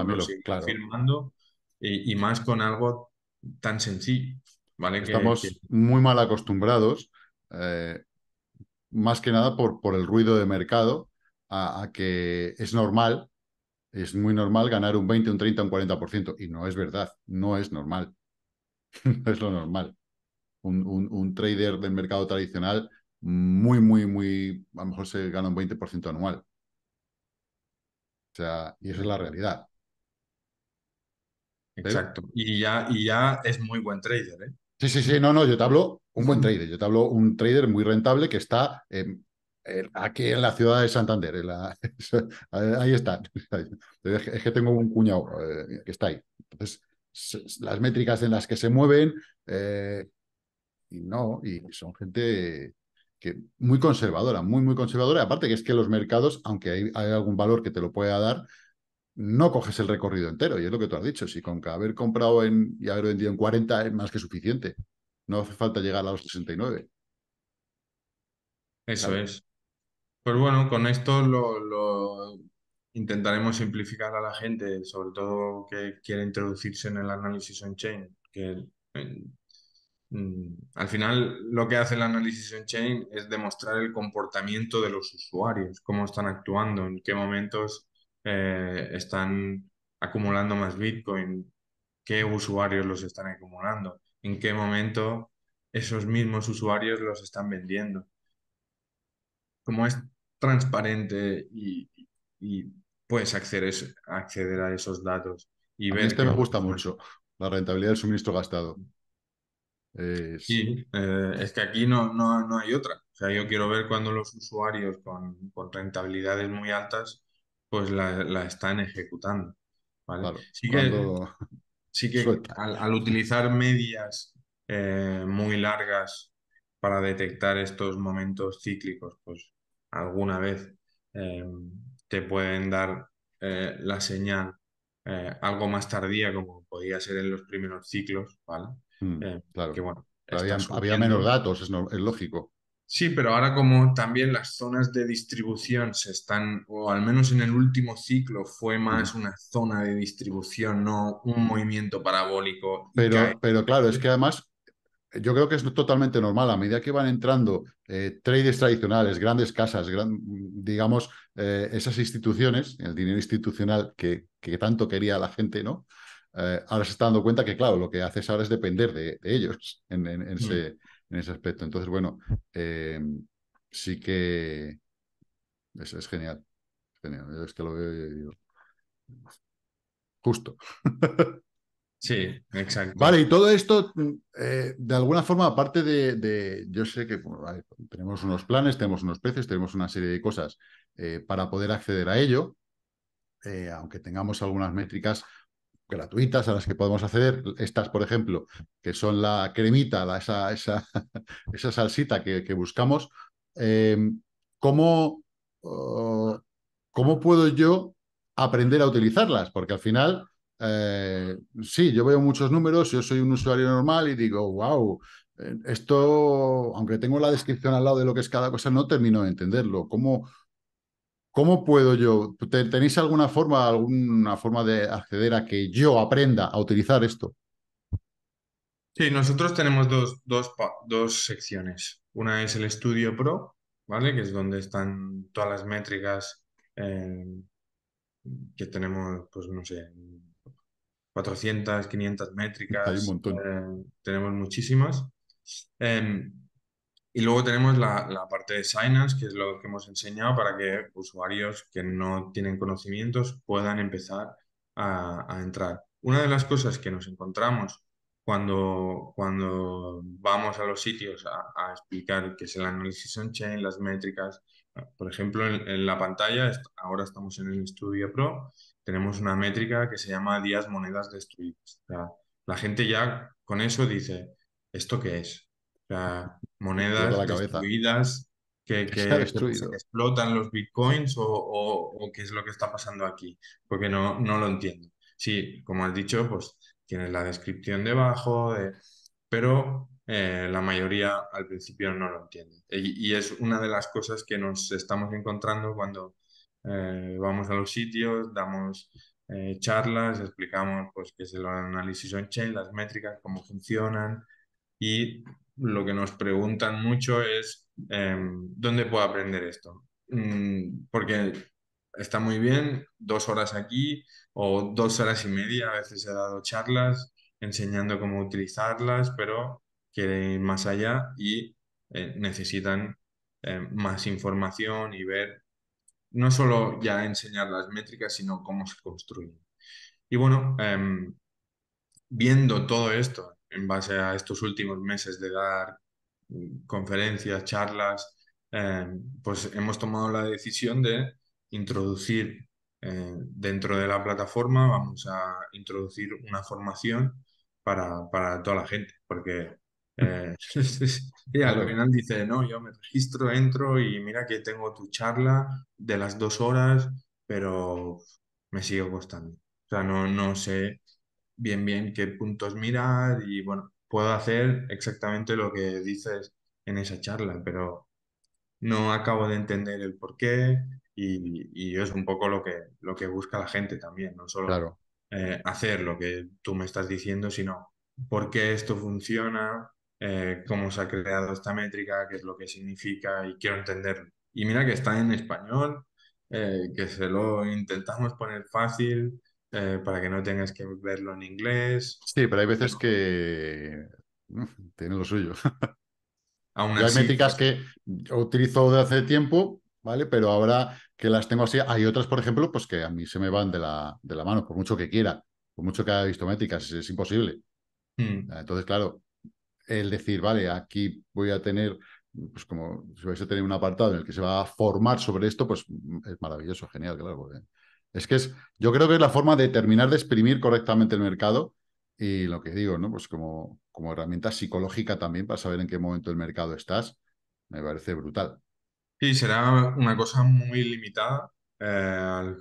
firmando y, más con algo tan sencillo. Estamos muy mal acostumbrados, eh, más que nada por, por, el ruido de mercado, a, que es normal, es muy normal ganar un 20, un 30, un 40%, y no es verdad, no es normal, no es lo normal. Un, un, trader del mercado tradicional muy, muy, muy, a lo mejor se gana un 20% anual. O sea, y esa es la realidad. Exacto. Y ya, y ya es muy buen trader. ¿eh? Sí, sí, sí, no, no, yo te hablo un buen trader, yo te hablo un trader muy rentable que está aquí en la ciudad de Santander. ahí está. Es que tengo un cuñado eh, que está ahí. Entonces, las métricas en las que se mueven, eh, y no, y son gente que muy conservadora, muy, muy conservadora. Aparte que es que los mercados, aunque hay, hay algún valor que te lo pueda dar, no coges el recorrido entero. Y es lo que tú has dicho. Si con haber comprado en, y haber vendido en 40 es más que suficiente. No hace falta llegar a los 69. Eso es. Pues bueno, con esto lo, intentaremos simplificar a la gente, sobre todo que quiere introducirse en el análisis on-chain. Que mm, al final lo que hace el análisis on-chain es demostrar el comportamiento de los usuarios, cómo están actuando, en qué momentos eh, están acumulando más Bitcoin, qué usuarios los están acumulando, en qué momento esos mismos usuarios los están vendiendo. Como es transparente y, puedes acceder, acceder a esos datos. Y este me gusta mucho, la rentabilidad del suministro gastado. Sí, eh, es que aquí no, no, no, hay otra. O sea, yo quiero ver cuando los usuarios con, con rentabilidades muy altas pues la, están ejecutando. ¿vale? sí que, sí que al, utilizar medias eh, muy largas para detectar estos momentos cíclicos, pues alguna vez eh, te pueden dar eh, la señal algo más tardía, como podía ser en los primeros ciclos, ¿vale? Mm, claro. Que, bueno, había, menos datos, es lógico. Sí, pero ahora como también las zonas de distribución se están, o al menos en el último ciclo fue más una zona de distribución, no un movimiento parabólico. Pero, pero claro, es que además yo creo que es totalmente normal. A medida que van entrando eh, traders tradicionales, grandes casas, digamos, eh, esas instituciones, el dinero institucional que, que, tanto quería la gente, ¿no? Eh, ahora se está dando cuenta que, claro, lo que haces ahora es depender de, ellos en, en, mm. ese, en ese aspecto. Entonces, bueno, em, sí que es, genial. genial. es que lo veo y digo. Justo. Sí, exacto. Vale, y todo esto, mm, eh, de alguna forma, aparte de, yo sé que tenemos unos planes, tenemos unos precios, tenemos una serie de cosas eh, para poder acceder a ello, eh, aunque tengamos algunas métricas gratuitas a las que podemos acceder. Estas, por ejemplo, que son la cremita, la, esa, esa, salsita que, buscamos. Em, ¿cómo, puedo yo aprender a utilizarlas? Porque al final, eh, sí, yo veo muchos números, yo soy un usuario normal y digo, wow, eh, esto, aunque tengo la descripción al lado de lo que es cada cosa, no termino de entenderlo. ¿Cómo, ¿Cómo puedo yo? ¿Tenéis alguna forma, alguna forma de acceder a que yo aprenda a utilizar esto? Sí, nosotros tenemos dos, secciones. Una es el estudio pro, ¿vale? Que es donde están todas las métricas eh, que tenemos, pues no sé, 400, 500 métricas. Hay un montón. Eh, tenemos muchísimas. Em, y luego tenemos la, parte de Synapse, que es lo que hemos enseñado para que usuarios que no tienen conocimientos puedan empezar a, entrar. Una de las cosas que nos encontramos cuando, cuando vamos a los sitios a, explicar qué es el análisis on-chain, las métricas, por ejemplo, en, la pantalla, ahora estamos en el Studio Pro, tenemos una métrica que se llama días monedas destruidas. la gente ya con eso dice, ¿esto qué es? O sea, monedas la destruidas que, explotan los bitcoins o, qué es lo que está pasando aquí, porque no, no lo entiendo. Sí, como has dicho, pues tienes la descripción debajo, pero eh, la mayoría al principio no lo entiende. Y, es una de las cosas que nos estamos encontrando cuando eh, vamos a los sitios, damos eh, charlas, explicamos pues, qué es el análisis on-chain, las métricas, cómo funcionan y lo que nos preguntan mucho es em, dónde puedo aprender esto. Mm, porque está muy bien dos horas aquí o dos horas y media, a veces he dado charlas enseñando cómo utilizarlas, pero quieren ir más allá y eh, necesitan em, más información y ver no solo ya enseñar las métricas, sino cómo se construyen. Y bueno, em, viendo todo esto, en base a estos últimos meses de dar mm, conferencias, charlas, em, pues hemos tomado la decisión de introducir eh, dentro de la plataforma, vamos a introducir una formación para, para toda la gente, porque mm. eh, al final dice, no, yo me registro, entro y mira que tengo tu charla de las dos horas, pero me sigue costando. O sea, no, no sé bien, bien qué puntos mirar y bueno, puedo hacer exactamente lo que dices en esa charla, pero no acabo de entender el por qué y, es un poco lo que, lo que busca la gente también, no solo eh, hacer lo que tú me estás diciendo, sino por qué esto funciona, eh, cómo se ha creado esta métrica, qué es lo que significa y quiero entenderlo. Y mira que está en español, eh, que se lo intentamos poner fácil, eh, para que no tengas que verlo en inglés. Sí, pero hay veces que tiene lo suyo. hay métricas que utilizo de hace tiempo, ¿vale? Pero ahora que las tengo así, hay otras, por ejemplo, pues que a mí se me van de la, de la mano, por mucho que quiera, por mucho que haya visto métricas, es, imposible. Hmm. Ah, entonces, claro, el decir, vale, aquí voy a tener, pues como si vais a tener un apartado en el que se va a formar sobre esto, pues mm, es maravilloso, genial, claro. Porque es que es, yo creo que es la forma de terminar de exprimir correctamente el mercado y lo que digo, ¿no? Pues como, como herramienta psicológica también para saber en qué momento el mercado estás, me parece brutal. Sí, será una cosa muy limitada. Eh,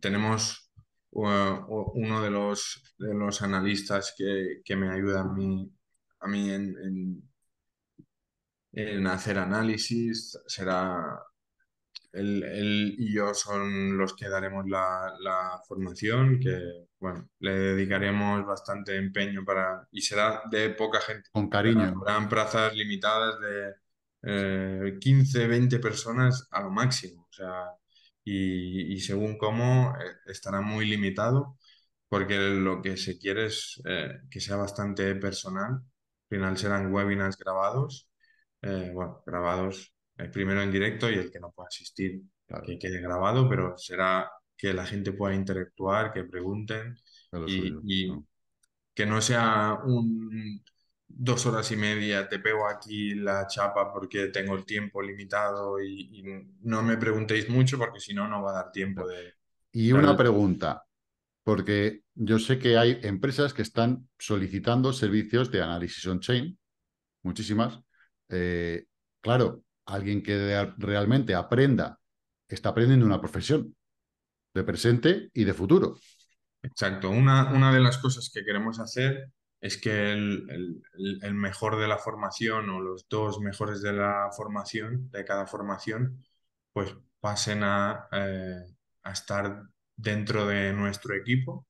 tenemos uno de los, de los analistas que, que, me ayuda a mí, a mí en, en hacer análisis, será él, y yo son los que daremos la, formación, que bueno, le dedicaremos bastante empeño para, y será de poca gente. Con cariño. Habrán plazas limitadas de 15, eh, 20 personas a lo máximo, y, según cómo eh, estará muy limitado, porque lo que se quiere es eh, que sea bastante personal. Al final serán webinars grabados, bueno, grabados el primero en directo y el que no pueda asistir, que quede grabado, pero será que la gente pueda interactuar, que pregunten y, que no sea un dos horas y media, te pego aquí la chapa porque tengo el tiempo limitado y, no me preguntéis mucho porque si no, no va a dar tiempo de... Y una pregunta, porque yo sé que hay empresas que están solicitando servicios de análisis on-chain, muchísimas. Eh, claro, alguien que realmente aprenda, está aprendiendo una profesión de presente y de futuro. Exacto. Una, una de las cosas que queremos hacer es que el, mejor de la formación o los dos mejores de la formación, de cada formación, pues pasen a, eh, a estar dentro de nuestro equipo,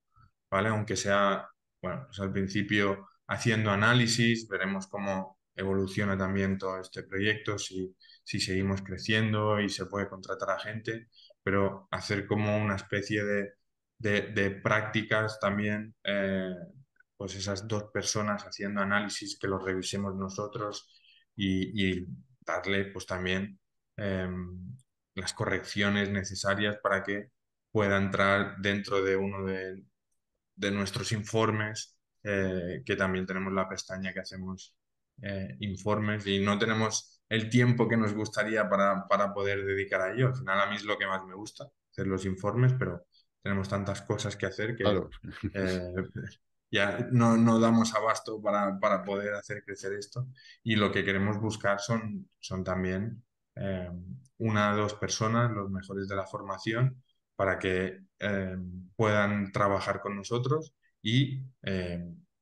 ¿vale? Aunque sea, bueno, pues al principio haciendo análisis, veremos cómo evoluciona también todo este proyecto, si si seguimos creciendo y se puede contratar a gente, pero hacer como una especie de, prácticas también, eh, pues esas dos personas haciendo análisis, que los revisemos nosotros y, darle pues también eh, las correcciones necesarias para que pueda entrar dentro de uno de, nuestros informes, eh, que también tenemos la pestaña que hacemos informes y no tenemos el tiempo que nos gustaría para, poder dedicar a ellos. Al final a mí es lo que más me gusta, hacer los informes, pero tenemos tantas cosas que hacer que eh, ya no, damos abasto para, para, poder hacer crecer esto. Y lo que queremos buscar son, son también eh, una o dos personas, los mejores de la formación, para que eh, puedan trabajar con nosotros y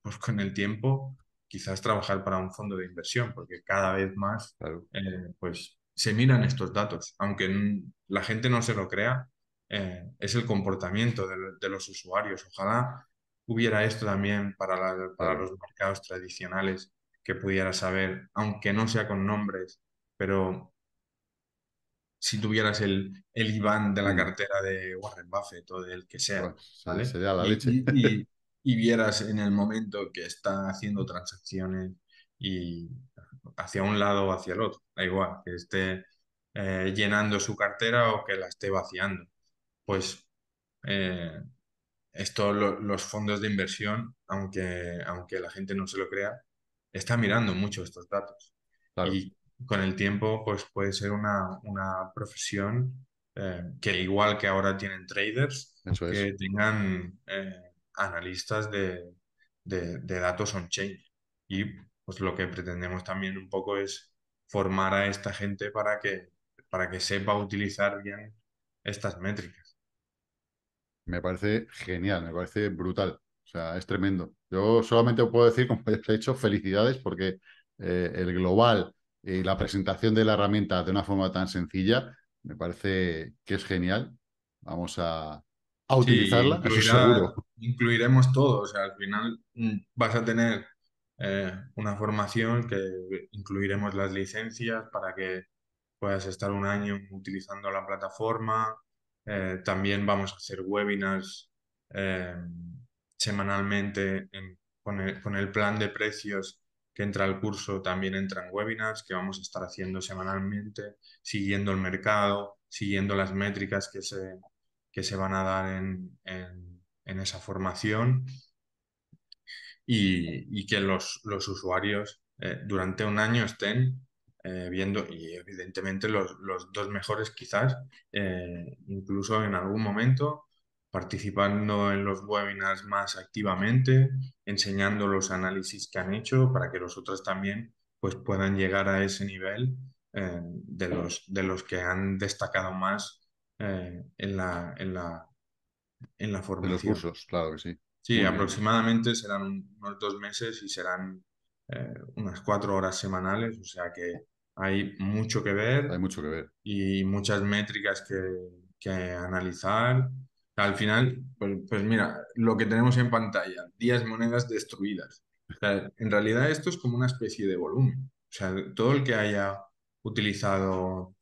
pues con el tiempo quizás trabajar para un fondo de inversión, porque cada vez más eh, pues, se miran estos datos. Aunque la gente no se lo crea, eh, es el comportamiento de, los usuarios. Ojalá hubiera esto también para, los mercados tradicionales que pudiera saber, aunque no sea con nombres, pero si tuvieras el, el de la mm. cartera de Warren Buffett o del que sea y vieras en el momento que está haciendo transacciones y hacia un lado o hacia el otro, da igual, que esté eh, llenando su cartera o que la esté vaciando. Pues eh, esto, los fondos de inversión, aunque, aunque la gente no se lo crea, está mirando mucho estos datos. Y con el tiempo, pues puede ser una, una profesión eh, que igual que ahora tienen traders, que tengan eh, analistas de, datos on-chain. Y pues lo que pretendemos también un poco es formar a esta gente para que, para que sepa utilizar bien estas métricas. Me parece genial, me parece brutal. O sea, es tremendo. Yo solamente puedo decir, como ya he dicho, felicidades porque eh, el global y la presentación de la herramienta de una forma tan sencilla me parece que es genial. Vamos a, a utilizarla, sí, Incluiremos todo, o sea, al final mm, vas a tener eh, una formación que incluiremos las licencias para que puedas estar un año utilizando la plataforma. Eh, también vamos a hacer webinars eh, semanalmente con, el, con, el, plan de precios que entra al curso, también entran webinars que vamos a estar haciendo semanalmente, siguiendo el mercado, siguiendo las métricas que se, que se van a dar en, esa formación y, que los, usuarios eh, durante un año estén eh, viendo, y evidentemente los, dos mejores quizás, eh, incluso en algún momento, participando en los webinars más activamente, enseñando los análisis que han hecho para que los otros también pues, puedan llegar a ese nivel de, los, de los que han destacado más eh, en, la, en, la, en la formación. En los cursos, claro que sí. Sí, aproximadamente serán unos dos meses y serán eh, unas cuatro horas semanales, o sea que hay mucho que ver. Hay mucho que ver. Y muchas métricas que, analizar. Al final, pues, pues, mira, lo que tenemos en pantalla, 10 monedas destruidas. en realidad esto es como una especie de volumen. O sea, todo el que haya utilizado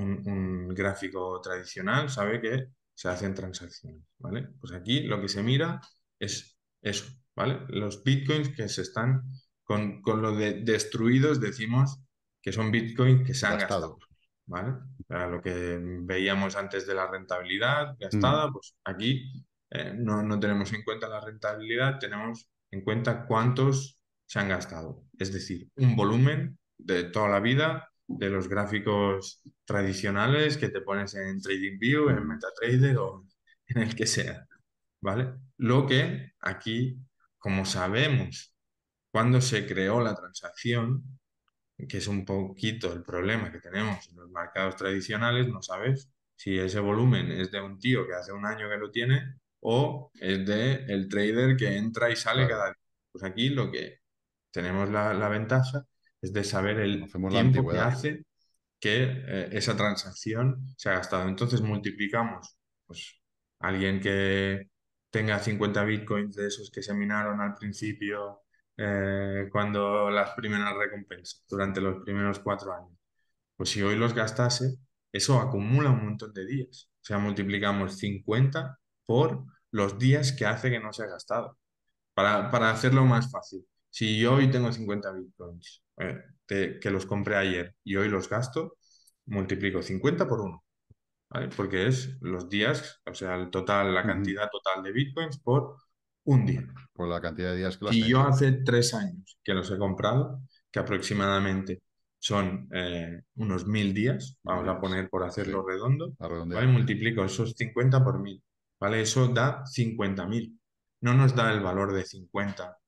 un, gráfico tradicional sabe que se hacen transacciones, ¿vale? Pues aquí lo que se mira es eso, ¿vale? Los bitcoins que se están con, con lo de destruidos decimos que son bitcoins que se han gastado, ¿vale? Para lo que veíamos antes de la rentabilidad gastada, mm. pues aquí eh, no, no tenemos en cuenta la rentabilidad, tenemos en cuenta cuántos se han gastado, es decir, un volumen de toda la vida de los gráficos tradicionales que te pones en TradingView, en MetaTrader o en el que sea, ¿vale? Lo que aquí, como sabemos cuando se creó la transacción, que es un poquito el problema que tenemos en los mercados tradicionales, no sabes si ese volumen es de un tío que hace un año que lo tiene o es de el trader que entra y sale cada día. Pues aquí lo que tenemos la, la ventaja es de saber el tiempo que hace que eh, esa transacción se ha gastado. Entonces multiplicamos, pues alguien que tenga 50 bitcoins de esos que se minaron al principio eh, cuando las primeras recompensas, durante los primeros cuatro años. Pues si hoy los gastase, eso acumula un montón de días. O sea, multiplicamos 50 por los días que hace que no se ha gastado. Para, para hacerlo más fácil. Si yo hoy tengo 50 bitcoins eh, que los compré ayer y hoy los gasto, multiplico 50 por 1. ¿vale? Porque es los días, o sea, el total, la cantidad total de bitcoins por un día. Por la cantidad de días que Y yo hace tres años que los he comprado, que aproximadamente son eh, unos mil días, vamos a poner por hacerlo redondo, ¿vale? multiplico esos 50 por mil, ¿vale? Eso da 50.000. No nos da el valor de 50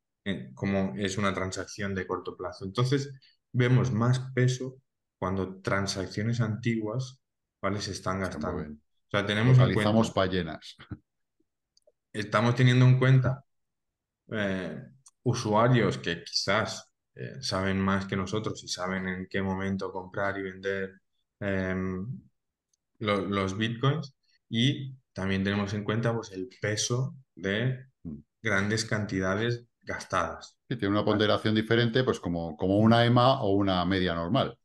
como es una transacción de corto plazo. Entonces, vemos más peso cuando transacciones antiguas cuáles se están gastando. O sea, tenemos en Estamos teniendo en cuenta eh, usuarios que quizás eh, saben más que nosotros y saben en qué momento comprar y vender em, los bitcoins y también tenemos en cuenta pues, el peso de mm. grandes cantidades gastadas. tiene una ponderación diferente, pues como, como una EMA o una media normal.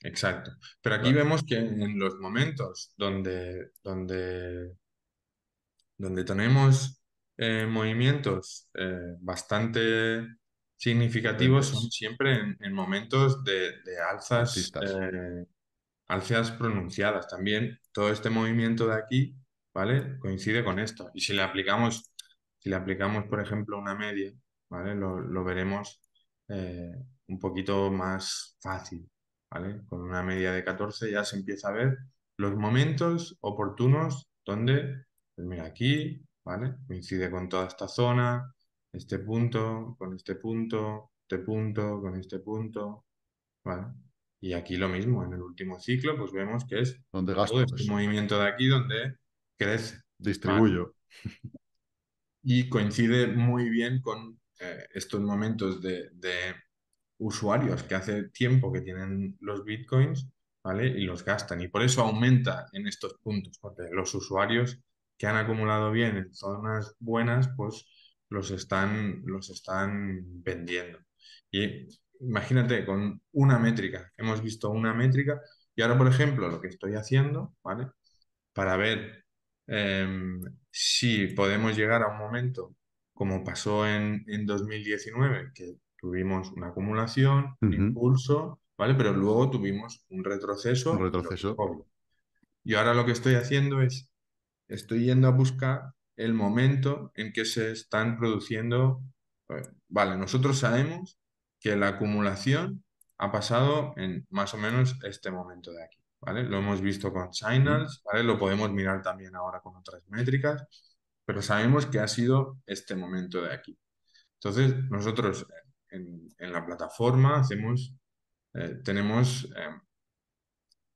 Exacto. Pero aquí vemos que en los momentos donde, donde, donde tenemos eh, movimientos eh, bastante significativos son siempre en, momentos de, alzas, alzas eh, pronunciadas. También todo este movimiento de aquí, ¿vale? Coincide con esto. Y si le aplicamos, si le aplicamos, por ejemplo, una media, lo, veremos eh, un poquito más fácil, ¿vale? Con una media de 14 ya se empieza a ver los momentos oportunos donde, pues mira, aquí, ¿vale? Coincide con toda esta zona, este punto, con este punto, este punto, con este punto, ¿vale? Y aquí lo mismo, en el último ciclo, pues vemos que es donde este pues. movimiento de aquí donde crece. Distribuyo. Y coincide muy bien con eh, estos momentos de, usuarios que hace tiempo que tienen los bitcoins, ¿vale? Y los gastan. Y por eso aumenta en estos puntos, porque los usuarios que han acumulado bien en zonas buenas, pues los están, los están vendiendo. Y imagínate con una métrica, hemos visto una métrica, y ahora, por ejemplo, lo que estoy haciendo, ¿vale? Para ver em, si podemos llegar a un momento como pasó en, 2019, que tuvimos una acumulación, un impulso, ¿vale? Pero luego tuvimos un retroceso. Un retroceso. Y ahora lo que estoy haciendo es, estoy yendo a buscar el momento en que se están produciendo. Eh, vale, nosotros sabemos que la acumulación ha pasado en más o menos este momento de aquí, ¿vale? Lo hemos visto con signals, ¿vale? Lo podemos mirar también ahora con otras métricas pero sabemos que ha sido este momento de aquí. Entonces, nosotros en, la plataforma hacemos, eh, tenemos eh,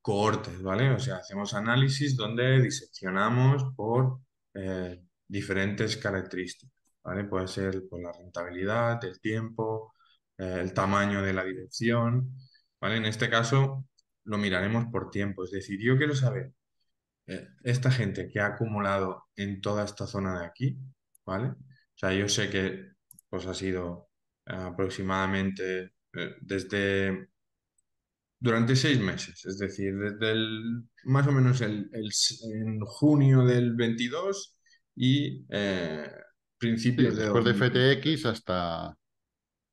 cohortes, ¿vale? O sea, hacemos análisis donde diseccionamos por eh, diferentes características, ¿vale? Puede ser por la rentabilidad, el tiempo, el tamaño de la dirección, ¿vale? En este caso lo miraremos por tiempo, es decir, yo quiero saber eh, esta gente que ha acumulado en toda esta zona de aquí, ¿vale? O sea, yo sé que pues ha sido eh, aproximadamente eh, desde durante seis meses, es decir, desde el, más o menos el, en junio del 22 y principios después de... FTX hasta...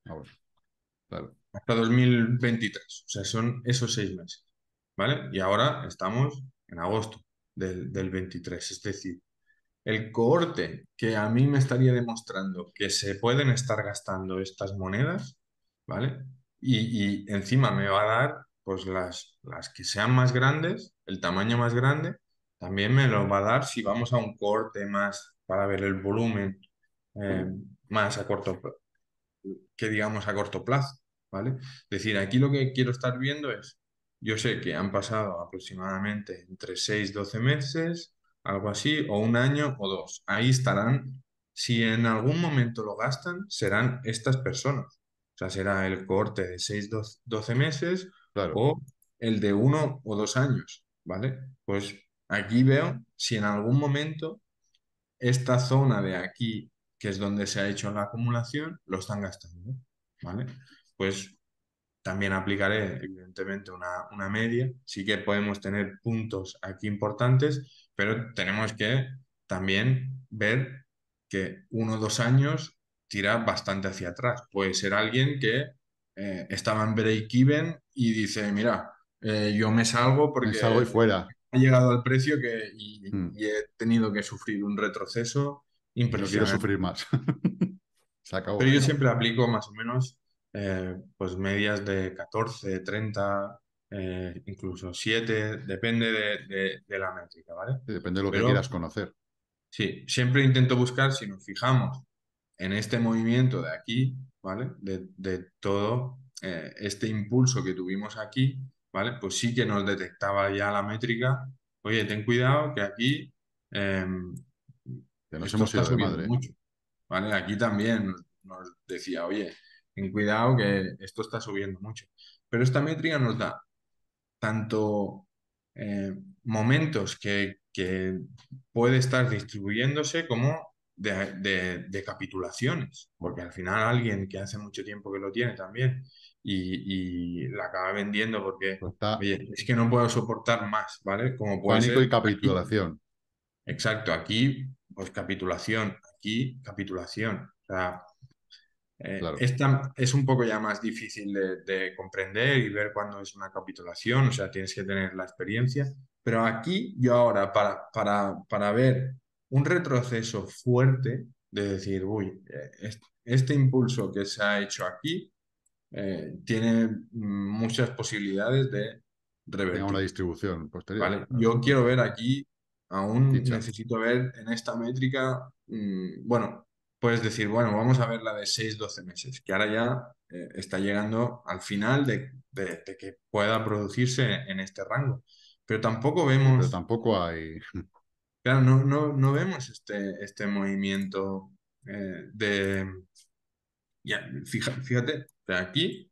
Ahora, Hasta 2023, o sea, son esos seis meses, ¿vale? Y ahora estamos en agosto del, 23. Es decir, el cohorte que a mí me estaría demostrando que se pueden estar gastando estas monedas, ¿vale? Y, encima me va a dar, pues las, las, que sean más grandes, el tamaño más grande, también me lo va a dar si vamos a un corte más para ver el volumen eh, más a corto que digamos a corto plazo, ¿vale? Es decir, aquí lo que quiero estar viendo es yo sé que han pasado aproximadamente entre 6, 12 meses, algo así, o un año o dos. Ahí estarán. Si en algún momento lo gastan, serán estas personas. O sea, será el corte de 6, 12 meses claro. o el de uno o dos años, ¿vale? Pues aquí veo si en algún momento esta zona de aquí, que es donde se ha hecho la acumulación, lo están gastando, ¿vale? Pues también aplicaré, evidentemente, una, una media. Sí que podemos tener puntos aquí importantes, pero tenemos que también ver que uno o dos años tira bastante hacia atrás. Puede ser alguien que eh, estaba en break-even y dice, mira, eh, yo me salgo porque... Ha llegado al precio que, mm. y, he tenido que sufrir un retroceso impresionante. No quiero sufrir más. Pero yo siempre aplico más o menos eh, pues medias de 14, 30, eh, incluso 7, depende de, la métrica, ¿vale? Depende de lo que quieras conocer. Sí, siempre intento buscar, si nos fijamos en este movimiento de aquí, ¿vale? De, todo eh, este impulso que tuvimos aquí, ¿vale? Pues sí que nos detectaba ya la métrica, oye, ten cuidado que aquí... Em, que nos hemos ido de madre. Mucho, ¿vale? Aquí también nos decía, oye, en cuidado que esto está subiendo mucho. Pero esta métrica nos da tanto eh, momentos que, puede estar distribuyéndose como de, capitulaciones, porque al final alguien que hace mucho tiempo que lo tiene también y, la acaba vendiendo porque pues es que no puedo soportar más, ¿vale? Como Pánico y capitulación. exacto, aquí pues capitulación, aquí capitulación. O sea, eh, es un poco ya más difícil de, comprender y ver cuándo es una capitulación, o sea, tienes que tener la experiencia. Pero aquí yo ahora, para, para, para ver un retroceso fuerte, de decir, uy, eh, este, impulso que se ha hecho aquí eh, tiene muchas posibilidades de revertir. una distribución posterior. Vale, yo quiero ver aquí, aún necesito ver en esta métrica, mm, bueno, puedes decir, bueno, vamos a ver la de 6-12 meses, que ahora ya eh, está llegando al final de, que pueda producirse en este rango. Pero tampoco vemos... tampoco hay... Claro, no, no, no vemos este, este movimiento eh, de... Ya, fíjate, aquí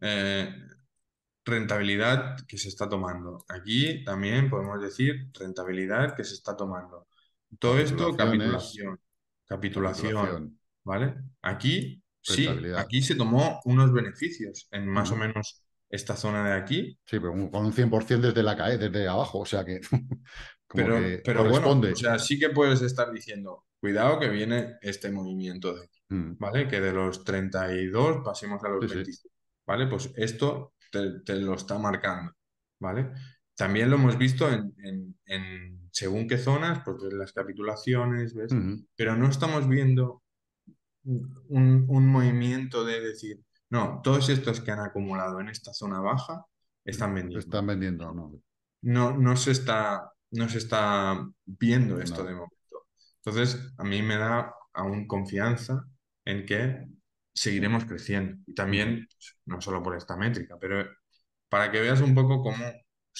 eh, rentabilidad que se está tomando. Aquí también podemos decir rentabilidad que se está tomando. Todo esto, capitulación Capitulación, ¿vale? Aquí sí, aquí se tomó unos beneficios en más o menos esta zona de aquí. Sí, pero con un 100% desde, la, desde abajo, o sea que... pero, bueno, o sea, sí que puedes estar diciendo, cuidado que viene este movimiento de aquí, mm. ¿vale? Que de los 32 pasemos a los ¿vale? Pues esto te, lo está marcando, ¿vale? También lo hemos visto en según qué zonas, pues las capitulaciones, ¿ves? Pero no estamos viendo un, un, movimiento de decir, no, todos estos que han acumulado en esta zona baja están vendiendo. Están vendiendo, no. No, no se está, no se está viendo esto de momento. Entonces, a mí me da aún confianza en que seguiremos creciendo. Y también, pues, no solo por esta métrica, pero para que veas un poco cómo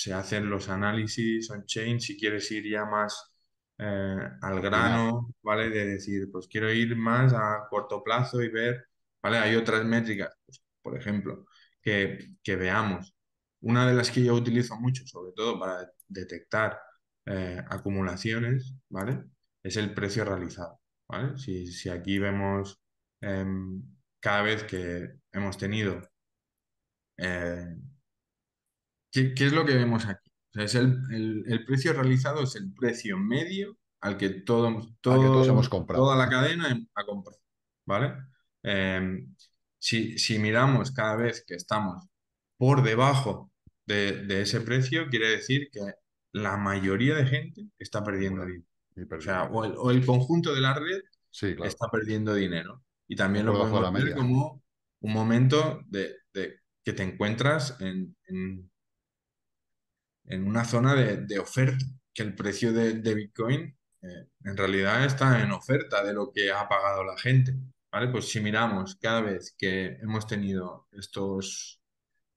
se hacen los análisis on-chain si quieres ir ya más eh, al grano, ¿vale? De decir, pues quiero ir más a corto plazo y ver, ¿vale? Hay otras métricas, pues, por ejemplo, que, veamos. Una de las que yo utilizo mucho, sobre todo para detectar eh, acumulaciones, ¿vale? Es el precio realizado, ¿vale? Si, aquí vemos em, cada vez que hemos tenido eh, ¿Qué, es lo que vemos aquí? es el, precio realizado es el precio medio al que, todo, que todos hemos comprado. Toda la cadena ha comprado, ¿vale? Em, si, si, miramos cada vez que estamos por debajo de, ese precio, quiere decir que la mayoría de gente está perdiendo dinero. O, el, conjunto de la red está perdiendo dinero. Y también lo podemos ver como un momento de, que te encuentras en en una zona de, oferta, que el precio de, Bitcoin eh, en realidad está en oferta de lo que ha pagado la gente. ¿vale? Pues si miramos cada vez que hemos tenido estos,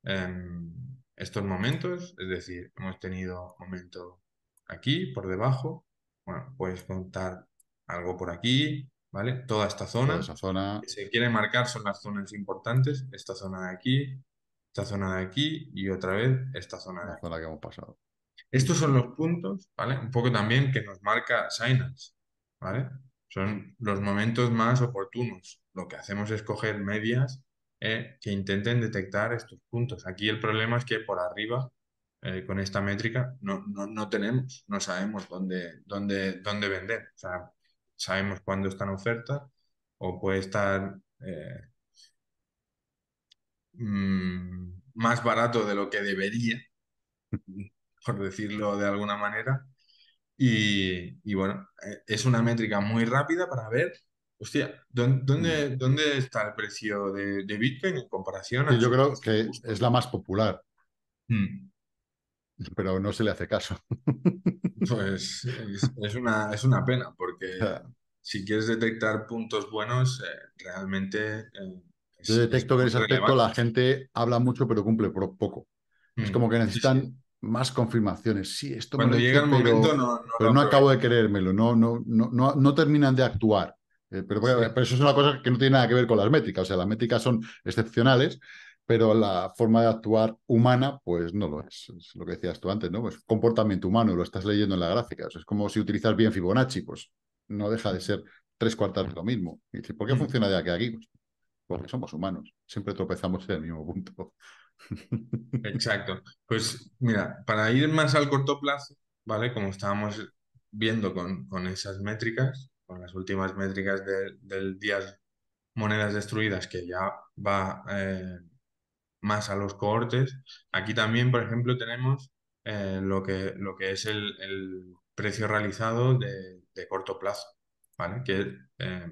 em, estos momentos, es decir, hemos tenido momento aquí, por debajo, bueno, puedes contar algo por aquí, ¿vale? Toda esta zona. esa zona. Que se quiere marcar son las zonas importantes, esta zona de aquí, esta zona de aquí y otra vez esta zona de aquí. La que hemos pasado. Estos son los puntos, ¿vale? Un poco también que nos marca Signals, ¿vale? Son los momentos más oportunos. Lo que hacemos es coger medias eh, que intenten detectar estos puntos. Aquí el problema es que por arriba, eh, con esta métrica, no, no, tenemos, no sabemos dónde, dónde, dónde vender. O sea, sabemos cuándo está en oferta o puede estar eh, Mm, más barato de lo que debería, por decirlo de alguna manera. Y, bueno, e, es una métrica muy rápida para ver, hostia, ¿dónde, mm. dónde, está el precio de, Bitcoin en comparación yo creo que es la más popular. Mm. Pero no se le hace caso. Pues es, una, es una pena, porque si quieres detectar puntos buenos, eh, realmente eh, yo detecto que en ese aspecto la gente habla mucho pero cumple por poco. Es mm, como que necesitan más confirmaciones. Sí, esto me llega dice, el momento pero, no, no acabo de creérmelo, no, no, no, terminan de actuar. Eh, pero, pero, eso es una cosa que no tiene nada que ver con las métricas. O sea, las métricas son excepcionales, pero la forma de actuar humana, pues no lo es. Es lo que decías tú antes, ¿no? Pues comportamiento humano, lo estás leyendo en la gráfica. es como si utilizas bien Fibonacci, pues no deja de ser tres cuartas de lo mismo. Y dices, ¿por qué mm. funciona de aquí pues porque somos humanos, siempre tropezamos en el mismo punto. Exacto. Pues mira, para ir más al corto plazo, ¿vale? Como estábamos viendo con, con esas métricas, con las últimas métricas del días monedas destruidas, que ya va eh, más a los cohortes, aquí también, por ejemplo, tenemos eh, lo, que, lo que es el, precio realizado de, corto plazo, ¿vale? Que eh,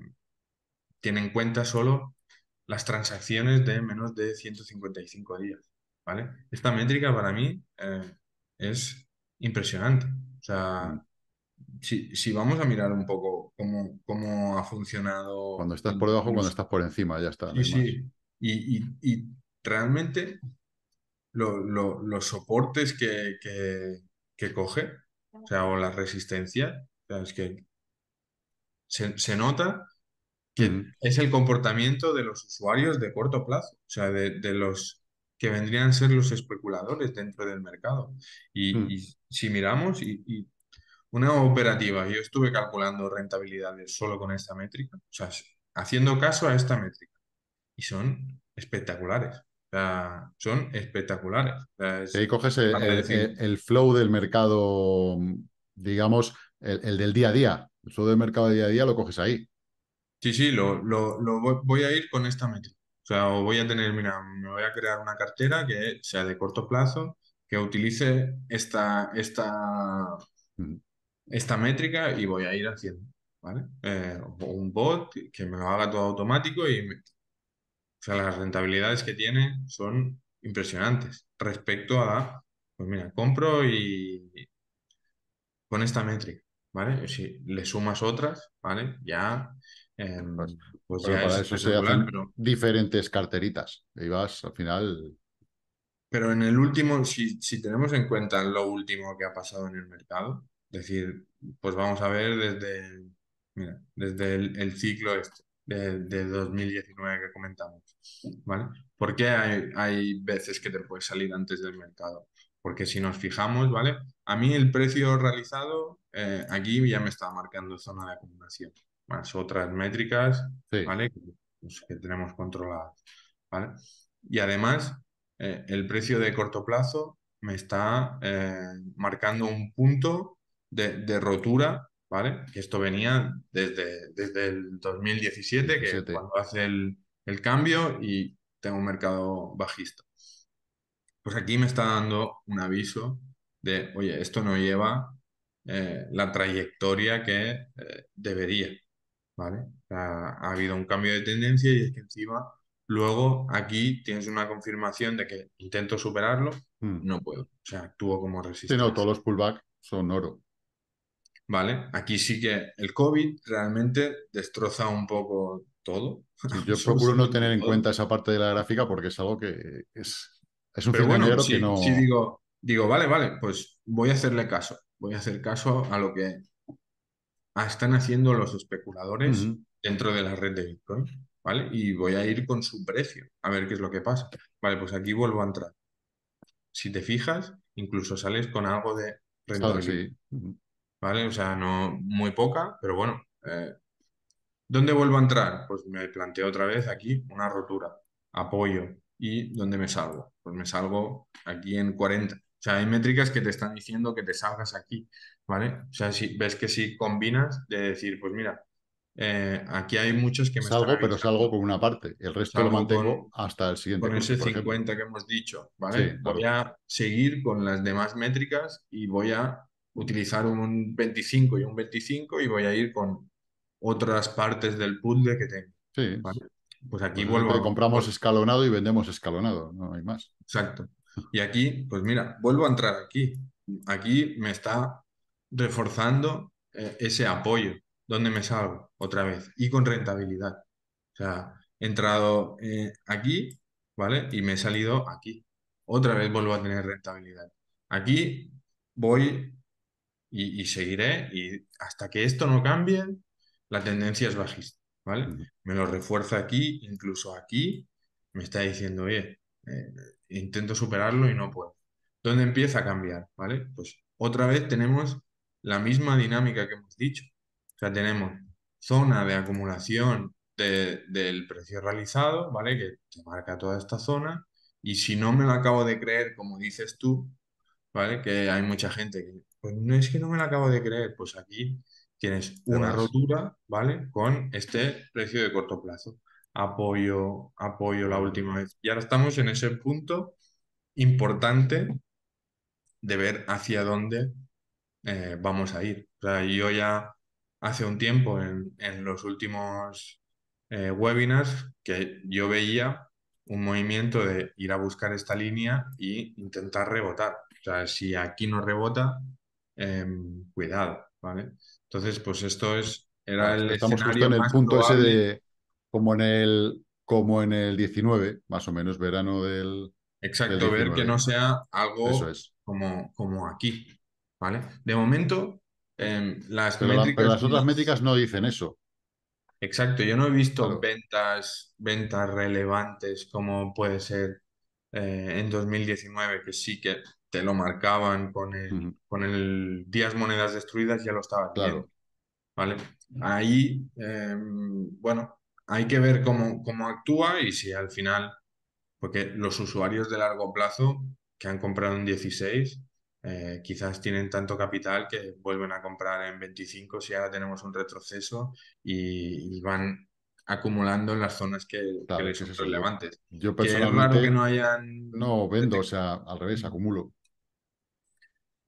tiene en cuenta solo las transacciones de menos de 155 días, ¿vale? Esta métrica para mí eh, es impresionante. O sea, si, vamos a mirar un poco cómo, cómo ha funcionado... Cuando estás por debajo, cuando estás por encima, ya está. sí, sí. Y, realmente los soportes que, que, coge, o sea, o la resistencia, es que se, se nota es el comportamiento de los usuarios de corto plazo, o sea, de, los que vendrían a ser los especuladores dentro del mercado. Y, mm. si miramos, y, una operativa, yo estuve calculando rentabilidades solo con esta métrica, o sea, haciendo caso a esta métrica, y son espectaculares. O sea, son espectaculares. y Ahí coges el, flow del mercado, digamos, el, el del día a día, el flow del mercado de día a día lo coges ahí. Sí, sí, lo, lo, voy, a ir con esta métrica. O sea, voy a tener, mira, me voy a crear una cartera que sea de corto plazo, que utilice esta, esta, mm. esta métrica y voy a ir haciendo, ¿vale? Eh, un bot que me lo haga todo automático y... O sea, las rentabilidades que tiene son impresionantes respecto a, pues mira, compro y con esta métrica, ¿vale? Si le sumas otras, ¿vale? Ya Em, pues, pues eso se diferentes carteritas. Y vas al final. Pero en el último, si, tenemos en cuenta lo último que ha pasado en el mercado, es decir, pues vamos a ver desde, el, desde el, ciclo este, de, 2019 que comentamos, ¿vale? ¿Por qué hay, veces que te puedes salir antes del mercado? Porque si nos fijamos, ¿vale? A mí el precio realizado eh, aquí ya me está marcando zona de acumulación más otras métricas, pues, que, tenemos controladas, ¿vale? Y además, eh, el precio de corto plazo me está eh, marcando un punto de, rotura, ¿vale? Que esto venía desde, desde el 2017, que cuando hace el, cambio y tengo un mercado bajista. Pues aquí me está dando un aviso de, oye, esto no lleva eh, la trayectoria que debería. ¿vale? Ha, habido un cambio de tendencia y es que encima luego aquí tienes una confirmación de que intento superarlo, hmm. no puedo. O sea, actúo como resistencia. Sí, no, todos los pullbacks son oro. Vale, aquí sí que el COVID realmente destroza un poco todo. yo procuro no tener en cuenta esa parte de la gráfica porque es algo que es, es un Pero bueno, que no... Sí, digo, digo, vale, vale, pues voy a hacerle caso. Voy a hacer caso a lo que Ah, están haciendo los especuladores dentro de la red de Bitcoin, ¿vale? Y voy a ir con su precio, a ver qué es lo que pasa. Vale, pues aquí vuelvo a entrar. Si te fijas, incluso sales con algo de rentabilidad. ¿Vale? O sea, no muy poca, pero bueno. Eh, ¿Dónde vuelvo a entrar? Pues me planteo otra vez aquí una rotura, apoyo. ¿Y dónde me salgo? Pues me salgo aquí en 40. O sea, hay métricas que te están diciendo que te salgas aquí. ¿vale? O sea, si ves que si combinas, de decir, pues mira, eh, aquí hay muchos que me salgo, pero salgo con una parte, el resto lo mantengo hasta el siguiente. Con ese 50 que hemos dicho, ¿vale? voy a seguir con las demás métricas y voy a utilizar un 25 y un 25 y voy a ir con otras partes del puzzle que tengo. Sí. ¿vale? Pues aquí vuelvo. Compramos escalonado y vendemos escalonado, no hay más. Exacto. Y aquí, pues mira, vuelvo a entrar aquí. Aquí me está reforzando eh, ese apoyo, donde me salgo otra vez y con rentabilidad. O sea, he entrado eh, aquí, ¿vale? Y me he salido aquí. Otra vez vuelvo a tener rentabilidad. Aquí voy y, seguiré y hasta que esto no cambie, la tendencia es bajista, ¿vale? Me lo refuerza aquí, incluso aquí, me está diciendo, oye, eh, intento superarlo y no puedo. ¿Dónde empieza a cambiar? ¿Vale? Pues otra vez tenemos la misma dinámica que hemos dicho. O sea, tenemos zona de acumulación del precio realizado, ¿vale? Que te marca toda esta zona. Y si no me lo acabo de creer, como dices tú, ¿vale? Que hay mucha gente que, pues no es que no me lo acabo de creer, pues aquí tienes una rotura, ¿vale? Con este precio de corto plazo. Apoyo, apoyo la última vez. Y ahora estamos en ese punto importante de ver hacia dónde eh, vamos a ir. yo ya hace un tiempo, en, los últimos eh, webinars, que yo veía un movimiento de ir a buscar esta línea y intentar rebotar. O sea, si aquí no rebota, em, cuidado, ¿vale? Entonces, pues esto es, era Estamos en el punto ese de, como en el, como en el 19, más o menos, verano del... Exacto, ver que no sea algo como, como aquí, ¿vale? De momento, em, las métricas... las otras métricas no dicen eso. Exacto, yo no he visto ventas, ventas relevantes como puede ser eh, en 2019, que sí que te lo marcaban con el, con el días monedas destruidas, ya lo estaba claro. ¿Vale? Ahí, em, bueno, hay que ver cómo, cómo actúa y si al final, porque los usuarios de largo plazo que han comprado en 16, eh, quizás tienen tanto capital que vuelven a comprar en 25 si ahora tenemos un retroceso y, van acumulando en las zonas que, que les son relevantes. Yo personalmente que, no hayan... No, vendo, o sea, al revés, acumulo.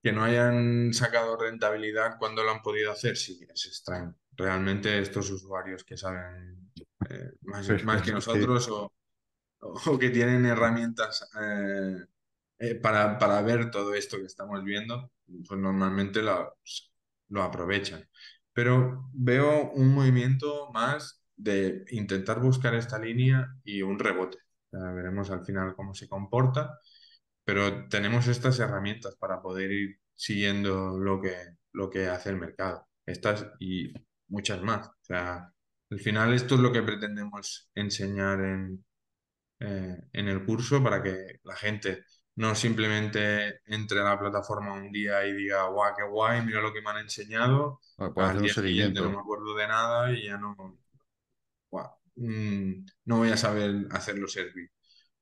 Que no hayan sacado rentabilidad cuando lo han podido hacer, sí, es extraño. Realmente estos usuarios que saben eh, más, que nosotros o, o, que tienen herramientas eh, eh, para, para, ver todo esto que estamos viendo, pues normalmente pues, lo, aprovechan. Pero veo un movimiento más de intentar buscar esta línea y un rebote. Ya veremos al final cómo se comporta, pero tenemos estas herramientas para poder ir siguiendo lo que, lo que hace el mercado. Estas y muchas más. O sea, al final esto es lo que pretendemos enseñar en, eh, en el curso para que la gente no simplemente entre a la plataforma un día y diga, guau, qué guay, mira lo que me han enseñado. No me acuerdo de nada y ya no. Mm, no voy a saber hacerlo servir.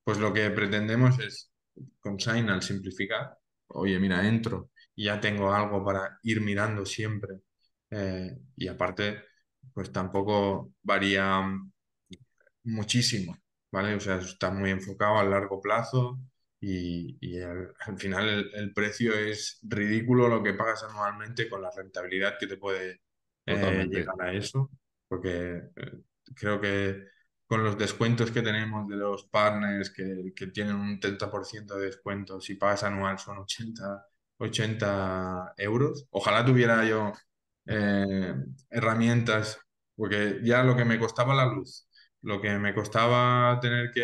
Pues lo que pretendemos es con al simplificar. Oye, mira, entro y ya tengo algo para ir mirando siempre. Eh, y aparte, pues tampoco varía muchísimo, ¿vale? O sea, está muy enfocado a largo plazo, y, al, final el, precio es ridículo lo que pagas anualmente con la rentabilidad que te puede eh, llegar a eso, porque eh, creo que con los descuentos que tenemos de los partners que, tienen un 30% de descuento, si pagas anual son 80, euros. Ojalá tuviera yo eh, herramientas, porque ya lo que me costaba la luz lo que me costaba tener que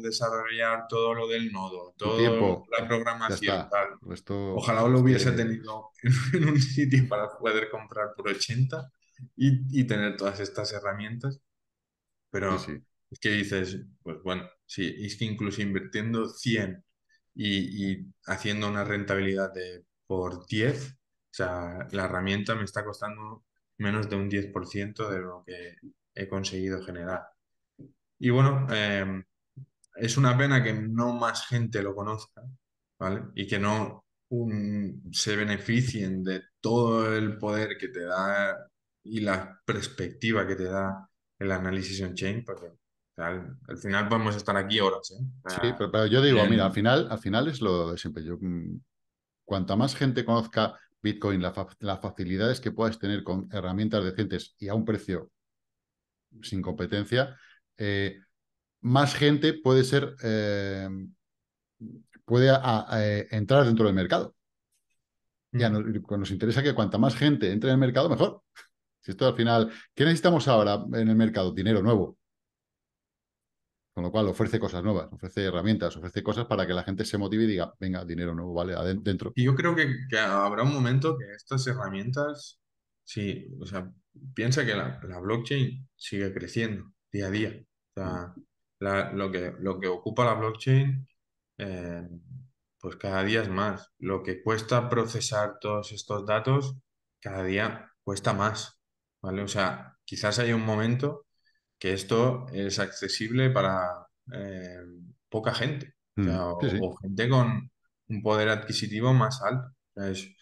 desarrollar todo lo del nodo, todo la programación, pues Ojalá lo hubiese tenido en, un sitio para poder comprar por 80 y, tener todas estas herramientas. Pero es que dices, pues bueno, sí, es que incluso invirtiendo 100 y, haciendo una rentabilidad de por 10, o sea, la herramienta me está costando menos de un 10% de lo que he conseguido generar. Y bueno, em, es una pena que no más gente lo conozca, ¿vale? Y que no se beneficien de todo el poder que te da y la perspectiva que te da el análisis on-chain, porque al, final final a estar aquí horas. ¿eh? sí, pero, yo digo, mira, al final, al es lo de siempre. Mm, cuanta más gente conozca Bitcoin, las facilidades que puedas tener con herramientas decentes y a un precio sin competencia, eh, más gente puede ser, eh, puede eh, entrar dentro del mercado. Ya mm. nos, interesa que cuanta más gente entre en el mercado, mejor. Si esto al final, ¿qué necesitamos ahora en el mercado? Dinero nuevo. Con lo cual ofrece cosas nuevas, ofrece herramientas, ofrece cosas para que la gente se motive y diga, venga, dinero nuevo, vale, adentro. Y yo creo que, habrá un momento que estas herramientas, sí, o sea, piensa que la blockchain sigue creciendo día a día lo, que, lo que ocupa la blockchain, eh, pues cada día es más. Lo que cuesta procesar todos estos datos, cada día cuesta más, ¿vale? O sea, quizás haya un momento que esto es accesible para eh, poca gente, mm, o, gente con un poder adquisitivo más alto. es,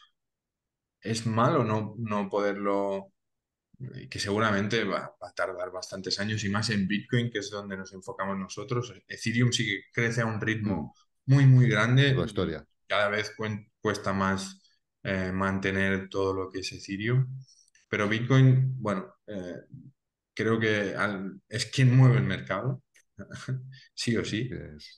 es malo no, no poderlo que seguramente va, a tardar bastantes años y más en Bitcoin, que es donde nos enfocamos nosotros. Ethereum sí que crece a un ritmo mm. muy, muy grande. La historia. Cada vez cuesta más eh, mantener todo lo que es Ethereum. Pero Bitcoin, bueno, eh, creo que es quien mueve el mercado, sí o sí.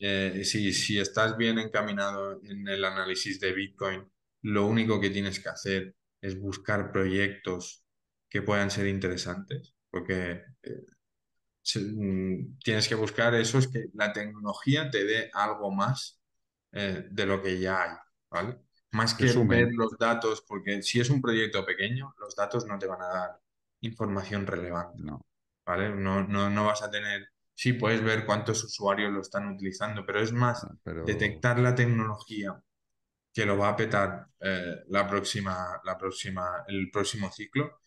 Eh, si, si estás bien encaminado en el análisis de Bitcoin, lo único que tienes que hacer es buscar proyectos que puedan ser interesantes, porque eh, mm, tienes que buscar eso, es que la tecnología te dé algo más eh, de lo que ya hay, ¿vale? Más que ver los datos, porque si es un proyecto pequeño, los datos no te van a dar información relevante, ¿vale? No, no, no vas a tener, sí puedes ver cuántos usuarios lo están utilizando, pero es más ah, detectar la tecnología que lo va a petar eh, la próxima, la próxima, el próximo ciclo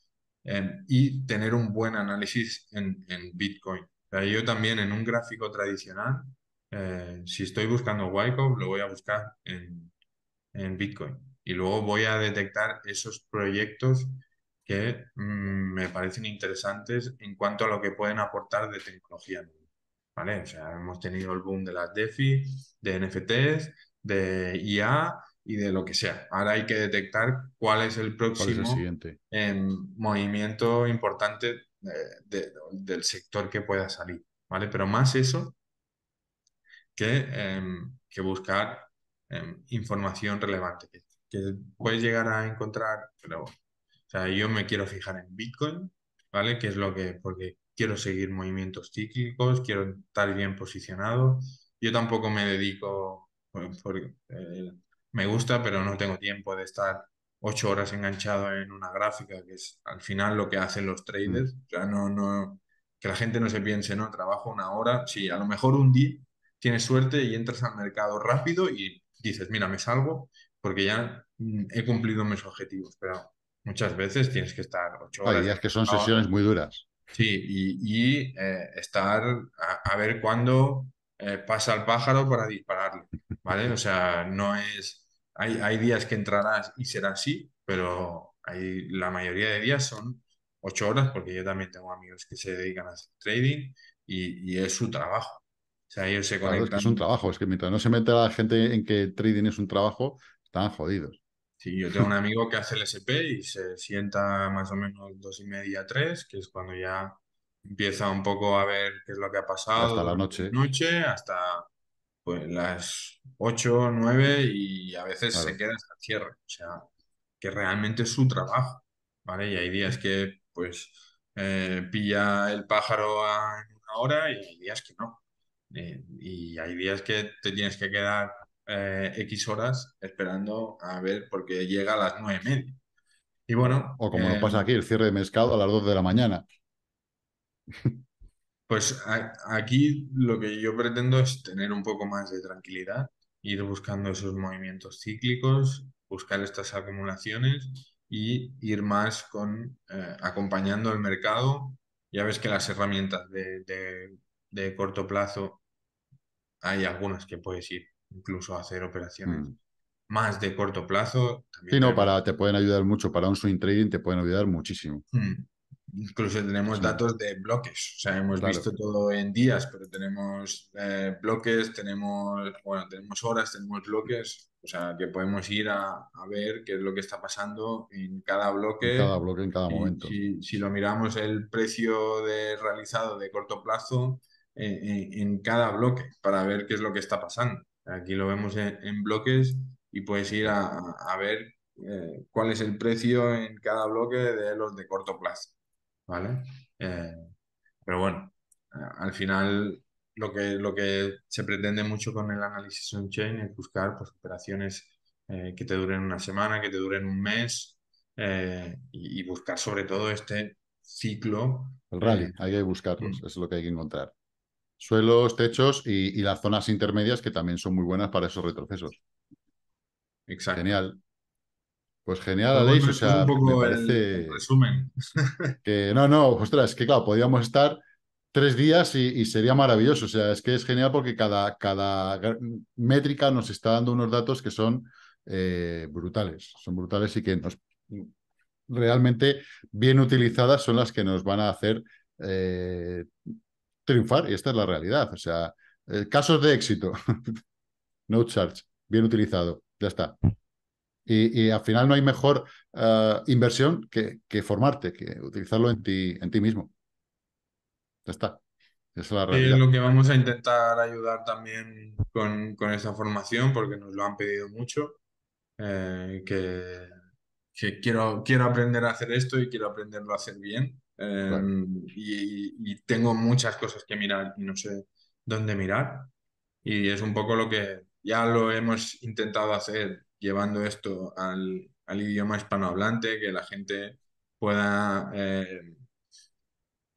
y tener un buen análisis en, Bitcoin. yo también en un gráfico tradicional, eh, si estoy buscando Wyckoff, lo voy a buscar en, en Bitcoin. Y luego voy a detectar esos proyectos que mm, me parecen interesantes en cuanto a lo que pueden aportar de tecnología. ¿Vale? sea, hemos tenido el boom de las DeFi, de NFTs, de IA, y de lo que sea. Ahora hay que detectar cuál es el próximo movimiento importante eh, del sector que pueda salir, ¿vale? Pero más eso que, em, que buscar em, información relevante, que, puedes llegar a encontrar, pero, sea, yo me quiero fijar en Bitcoin, ¿vale? Que es lo que, porque quiero seguir movimientos cíclicos, quiero estar bien posicionado. Yo tampoco me dedico, por, eh, me gusta, pero no tengo tiempo de estar ocho horas enganchado en una gráfica, que es al final lo que hacen los traders. Mm. O no, no, que la gente no se piense, no, trabajo una hora. Sí, a lo mejor un día tienes suerte y entras al mercado rápido y dices, mira, me salgo porque ya mm, he cumplido mis objetivos, pero muchas veces tienes que estar ocho horas. Hay días que son sesiones muy duras. Sí, y, eh, estar a, ver cuándo eh, pasa el pájaro para dispararle. ¿vale? O sea, no es... Hay, días que entrarás y será así, pero hay, la mayoría de días son ocho horas, porque yo también tengo amigos que se dedican a hacer trading y, es su trabajo. O sea, ellos se es, un trabajo, es que mientras no se mete la gente en que trading es un trabajo, están jodidos. Sí, yo tengo un amigo que hace el SP y se sienta más o menos dos y media, tres, que es cuando ya empieza un poco a ver qué es lo que ha pasado. Hasta la noche. Noche, hasta pues las 8, 9 y a veces se queda hasta el cierre. O sea, que realmente es su trabajo, ¿vale? Y hay días que pues eh, pilla el pájaro a una hora y hay días que no. Eh, y hay días que te tienes que quedar X eh, horas esperando a ver porque llega a las nueve y media. Y bueno. O como nos pasa em, aquí, el cierre de mercado a las 2 de la mañana. Pues aquí lo que yo pretendo es tener un poco más de tranquilidad, ir buscando esos movimientos cíclicos, buscar estas acumulaciones y ir más con eh, acompañando el mercado. Ya ves que las herramientas de, corto plazo hay algunas que puedes ir incluso a hacer operaciones mm. más de corto plazo. sí, no, para, te pueden ayudar mucho. Para un swing trading te pueden ayudar muchísimo. Mm. Incluso tenemos datos de bloques, o sea, hemos visto todo en días, pero tenemos eh, bloques, tenemos, bueno, tenemos horas, tenemos bloques, o sea, que podemos ir a, ver qué es lo que está pasando en cada bloque. En cada bloque, en cada momento. Si, si, lo miramos el precio de, realizado de corto plazo eh, eh, en, cada bloque para ver qué es lo que está pasando. Aquí lo vemos en, bloques y puedes ir a, ver cuál es el precio en cada bloque de los de corto plazo. ¿vale? Eh, pero bueno, eh, al final lo que, lo que se pretende mucho con el análisis on-chain es buscar pues, operaciones eh, que te duren una semana, que te duren un mes y, buscar sobre todo este ciclo. El rally, hay que buscarlos, mm. es lo que hay que encontrar. Suelos, techos y, y, las zonas intermedias que también son muy buenas para esos retrocesos. Exacto. Genial. Pues genial, Aleix. O sea, me parece. Resumen. que no, no, ostras, que claro, podríamos estar tres días y, sería maravilloso. O sea, es que es genial porque cada, cada métrica nos está dando unos datos que son eh, brutales. Son brutales y que realmente bien utilizadas son las que nos van a hacer eh, triunfar. Y esta es la realidad. O sea, eh, casos de éxito. no charge. Bien utilizado. Ya está. Y, y al final no hay mejor eh, inversión que, que, formarte, que utilizarlo en ti, en ti mismo. Ya está. es lo que vamos a intentar ayudar también con, con esa formación, porque nos lo han pedido mucho, eh, que, que, quiero, quiero aprender a hacer esto y quiero aprenderlo a hacer bien. Em, y, y, tengo muchas cosas que mirar y no sé dónde mirar. Y es un poco lo que ya lo hemos intentado hacer llevando esto al, idioma hispanohablante, que la gente pueda eh,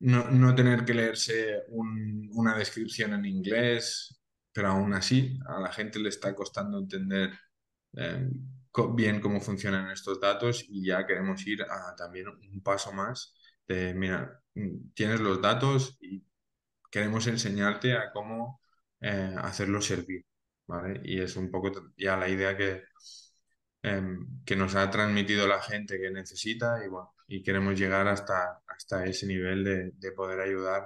no, tener que leerse una descripción en inglés, pero aún así a la gente le está costando entender eh, bien cómo funcionan estos datos y ya queremos ir a también un paso más de, mira, tienes los datos y queremos enseñarte a cómo eh, hacerlos servir. Y es un poco ya la idea que, em, que nos ha transmitido la gente que necesita y, bueno, y queremos llegar hasta, hasta ese nivel de, poder ayudar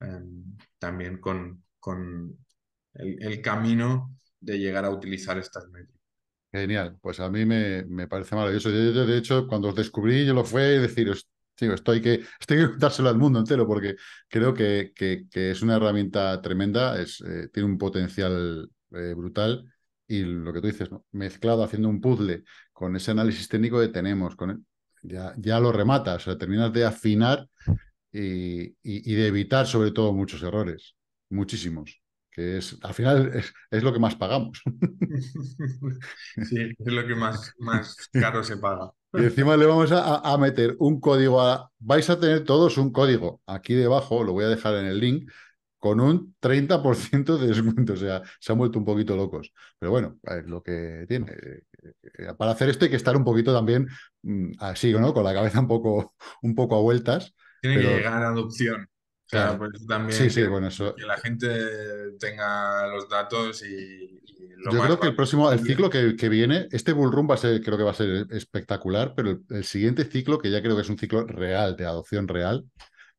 em, también con, con el, camino de llegar a utilizar estas métricas. Genial, pues a mí me, parece maravilloso. Yo, de hecho, cuando os descubrí, yo lo fue y decir, estoy esto hay que, estoy al mundo entero porque creo que, es una herramienta tremenda, es, eh, tiene un potencial eh, brutal. Y lo que tú dices, mezclado haciendo un puzzle con ese análisis técnico que tenemos, con ya, ya lo rematas, o sea, terminas de afinar y, y, de evitar sobre todo muchos errores, muchísimos, que es al final es, lo que más pagamos. Sí, es lo que más, más caro se paga. Y encima le vamos a, meter un código a... Vais a tener todos un código. Aquí debajo, lo voy a dejar en el link, con un 30% de descuento. O sea, se han vuelto un poquito locos. Pero bueno, es lo que tiene. Eh, eh, para hacer esto hay que estar un poquito también mm, así, ¿no? Con la cabeza un poco, un poco a vueltas. Tiene que llegar a adopción. sea, también sí, sí, que, bueno, la gente tenga los datos y, Yo creo que el próximo, el ciclo que, viene, este Bullrun va a ser, creo que va a ser espectacular, pero el siguiente ciclo, que ya creo que es un ciclo real, de adopción real,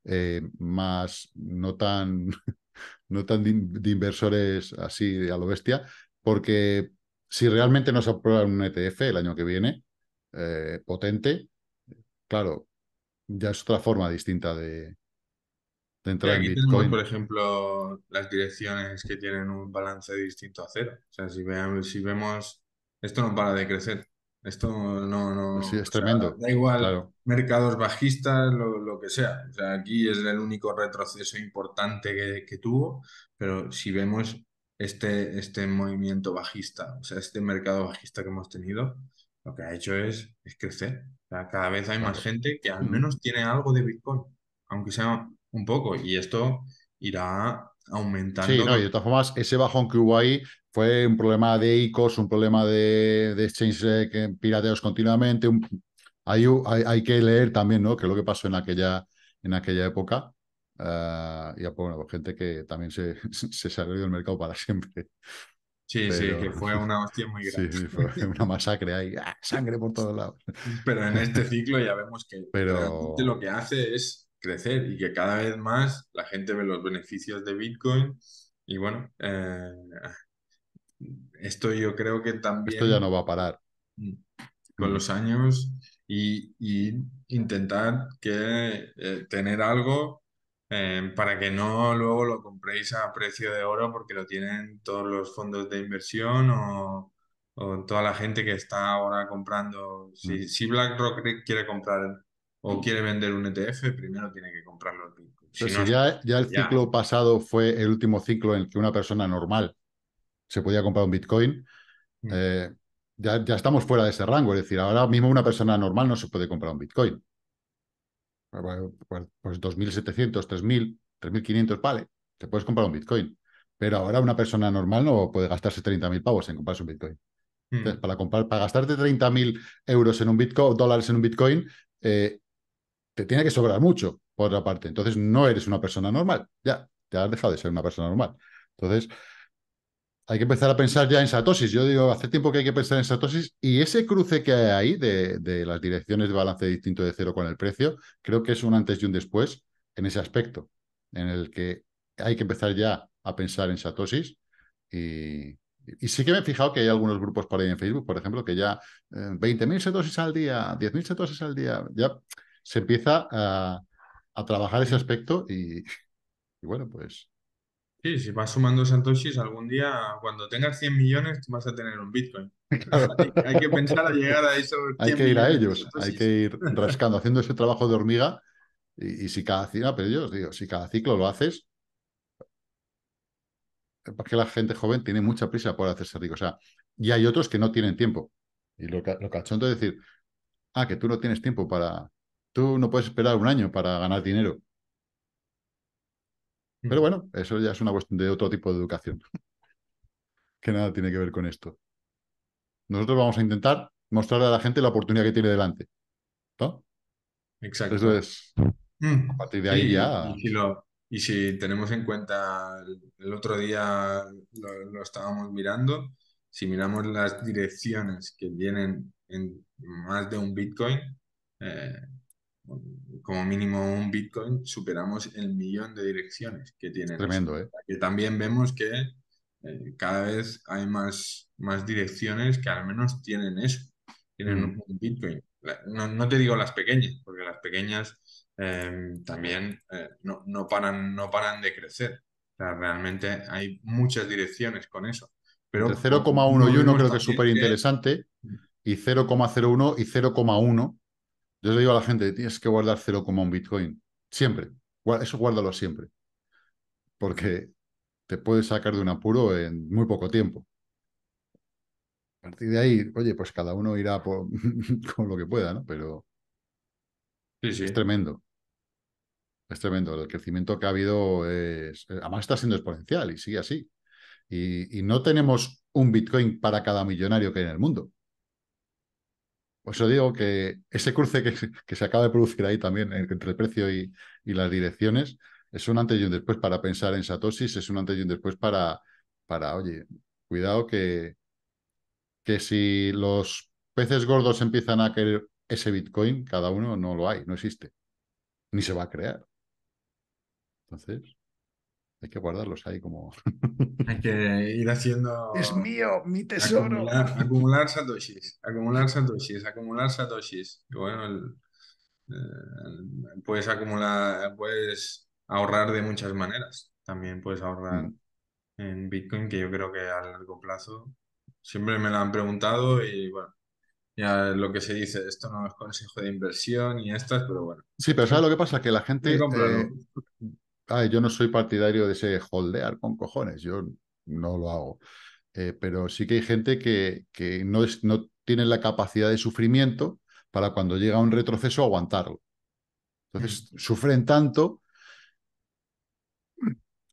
eh, más no tan, no tan de, inversores así a lo bestia, porque si realmente nos aprueban un ETF el año que viene, eh, potente, claro, ya es otra forma distinta de, entrar en Bitcoin. Tenemos, por ejemplo, las direcciones que tienen un balance distinto a cero. O sea, si, si vemos, esto no para de crecer. Esto no, no pues sí, es tremendo. da igual mercados bajistas, lo, que sea. O sea. Aquí es el único retroceso importante que, tuvo, pero si vemos este, este movimiento bajista, o sea, este mercado bajista que hemos tenido, lo que ha hecho es, crecer. cada vez hay más gente que al menos tiene algo de Bitcoin, aunque sea un poco, y esto irá aumentando. Sí, de todas formas, ese bajón que hubo ahí fue un problema de ICOs, un problema de, de exchange eh, que pirateos continuamente. hay, hay, hay, que leer también, ¿no? Que es lo que pasó en aquella, en aquella época. Ah, y bueno, pues gente que también se, se salió del mercado para siempre. Sí, sí, que fue una hostia muy grande. Sí, fue una masacre ahí, ¡ah! sangre por todos lados. Pero en este ciclo ya vemos que Pero... lo que hace es crecer y que cada vez más la gente ve los beneficios de Bitcoin y bueno, eh, esto yo creo que también... Esto ya no va a parar. Con mm. los años y, intentar que, eh, tener algo eh, para que no luego lo compréis a precio de oro porque lo tienen todos los fondos de inversión o, toda la gente que está ahora comprando. Si, mm. si BlackRock quiere comprar o quiere vender un ETF, primero tiene que comprarlo ya, el ciclo pasado fue el último ciclo en el que una persona normal se podía comprar un Bitcoin, mm. eh, ya, estamos fuera de ese rango. Es decir, ahora mismo una persona normal no se puede comprar un Bitcoin. Eh, pues, 2.700, 3.000, 3.500, vale, te puedes comprar un Bitcoin. Pero ahora una persona normal no puede gastarse 30.000 pavos en comprarse un Bitcoin. Mm. Entonces, para, comprar, para gastarte 30.000 euros en un Bitcoin, dólares en un Bitcoin, eh, te tiene que sobrar mucho, por otra parte. Entonces no eres una persona normal, ya, te has dejado de ser una persona normal. Entonces hay que empezar a pensar ya en satosis. Yo digo, hace tiempo que hay que pensar en satosis y ese cruce que hay ahí de, las direcciones de balance distinto de cero con el precio, creo que es un antes y un después en ese aspecto, en el que hay que empezar ya a pensar en satosis y, sí que me he fijado que hay algunos grupos por ahí en Facebook, por ejemplo, que ya 20.000 eh, satosis al día, 10.000 satosis al día, ya se empieza a, trabajar ese aspecto y, bueno, pues... Sí, si vas sumando Santosis algún día, cuando tengas 100 millones, vas a tener un Bitcoin. Hay, que pensar a llegar a eso. Hay que ir a ellos, hay que ir rascando, haciendo ese trabajo de hormiga. Y, si cada ciclo, ah, pero yo digo, si cada ciclo lo haces, porque la gente joven tiene mucha prisa por hacerse rico. O sea, y hay otros que no tienen tiempo. Y lo, lo cachondo es decir, ah, que tú no tienes tiempo para, Tú no puedes esperar un año para ganar dinero. Pero mm. bueno, eso ya es una cuestión de otro tipo de educación, que nada tiene que ver con esto. Nosotros vamos a intentar mostrarle a la gente la oportunidad que tiene delante. ¿no? Exacto. Eso es. Mm. A partir de ahí ya. Y si, tenemos en cuenta, el, otro día lo, estábamos mirando, si miramos las direcciones que tienen en más de un Bitcoin, eh, como mínimo un Bitcoin, superamos el millón de direcciones que tiene. Tremendo, ¿eh? Que también vemos que eh, cada vez hay más, más direcciones que al menos tienen eso, tienen un Bitcoin. No, te digo las pequeñas, porque las pequeñas em, también eh, no, paran, no paran de crecer. realmente hay muchas direcciones con eso. Pero 0,1 y 1 creo que es súper interesante, y 0,01 y 0,1 yo le digo a la gente, tienes que guardar un Bitcoin. Siempre. Eso guárdalo siempre. Porque te puedes sacar de un apuro en muy poco tiempo. A partir de ahí, oye, pues cada uno irá con lo que pueda, ¿no? Pero sí, sí. es tremendo. Es tremendo. El crecimiento que ha habido es. Eh, además, está siendo exponencial y sigue así. y no tenemos un Bitcoin para cada millonario que hay en el mundo. Pues eso digo que ese cruce que, se acaba de producir ahí también eh, entre el precio y, las direcciones es un antes y un después para pensar en Satosis, es un antes y un después para, para oye, cuidado que, que si los peces gordos empiezan a querer ese Bitcoin, cada uno no lo hay, no existe, ni se va a crear. Entonces, hay que guardarlos ahí como. Hay que ir haciendo. Es mío, mi tesoro. Acumular, satoshis, acumular satoshis, acumular satoshis. bueno, eh, puedes acumular, puedes ahorrar de muchas maneras. También puedes ahorrar mm. en Bitcoin, que yo creo que a largo plazo siempre me lo han preguntado y bueno, ya lo que se dice, esto no es consejo de inversión y estas, pero bueno. Sí, pero ¿sabes lo que pasa? Que la gente yo no soy partidario de ese holdear con cojones, yo no lo hago. Eh, pero sí que hay gente que, que no, es, no tiene la capacidad de sufrimiento para cuando llega un retroceso aguantarlo. Mm. Entonces, sufren tanto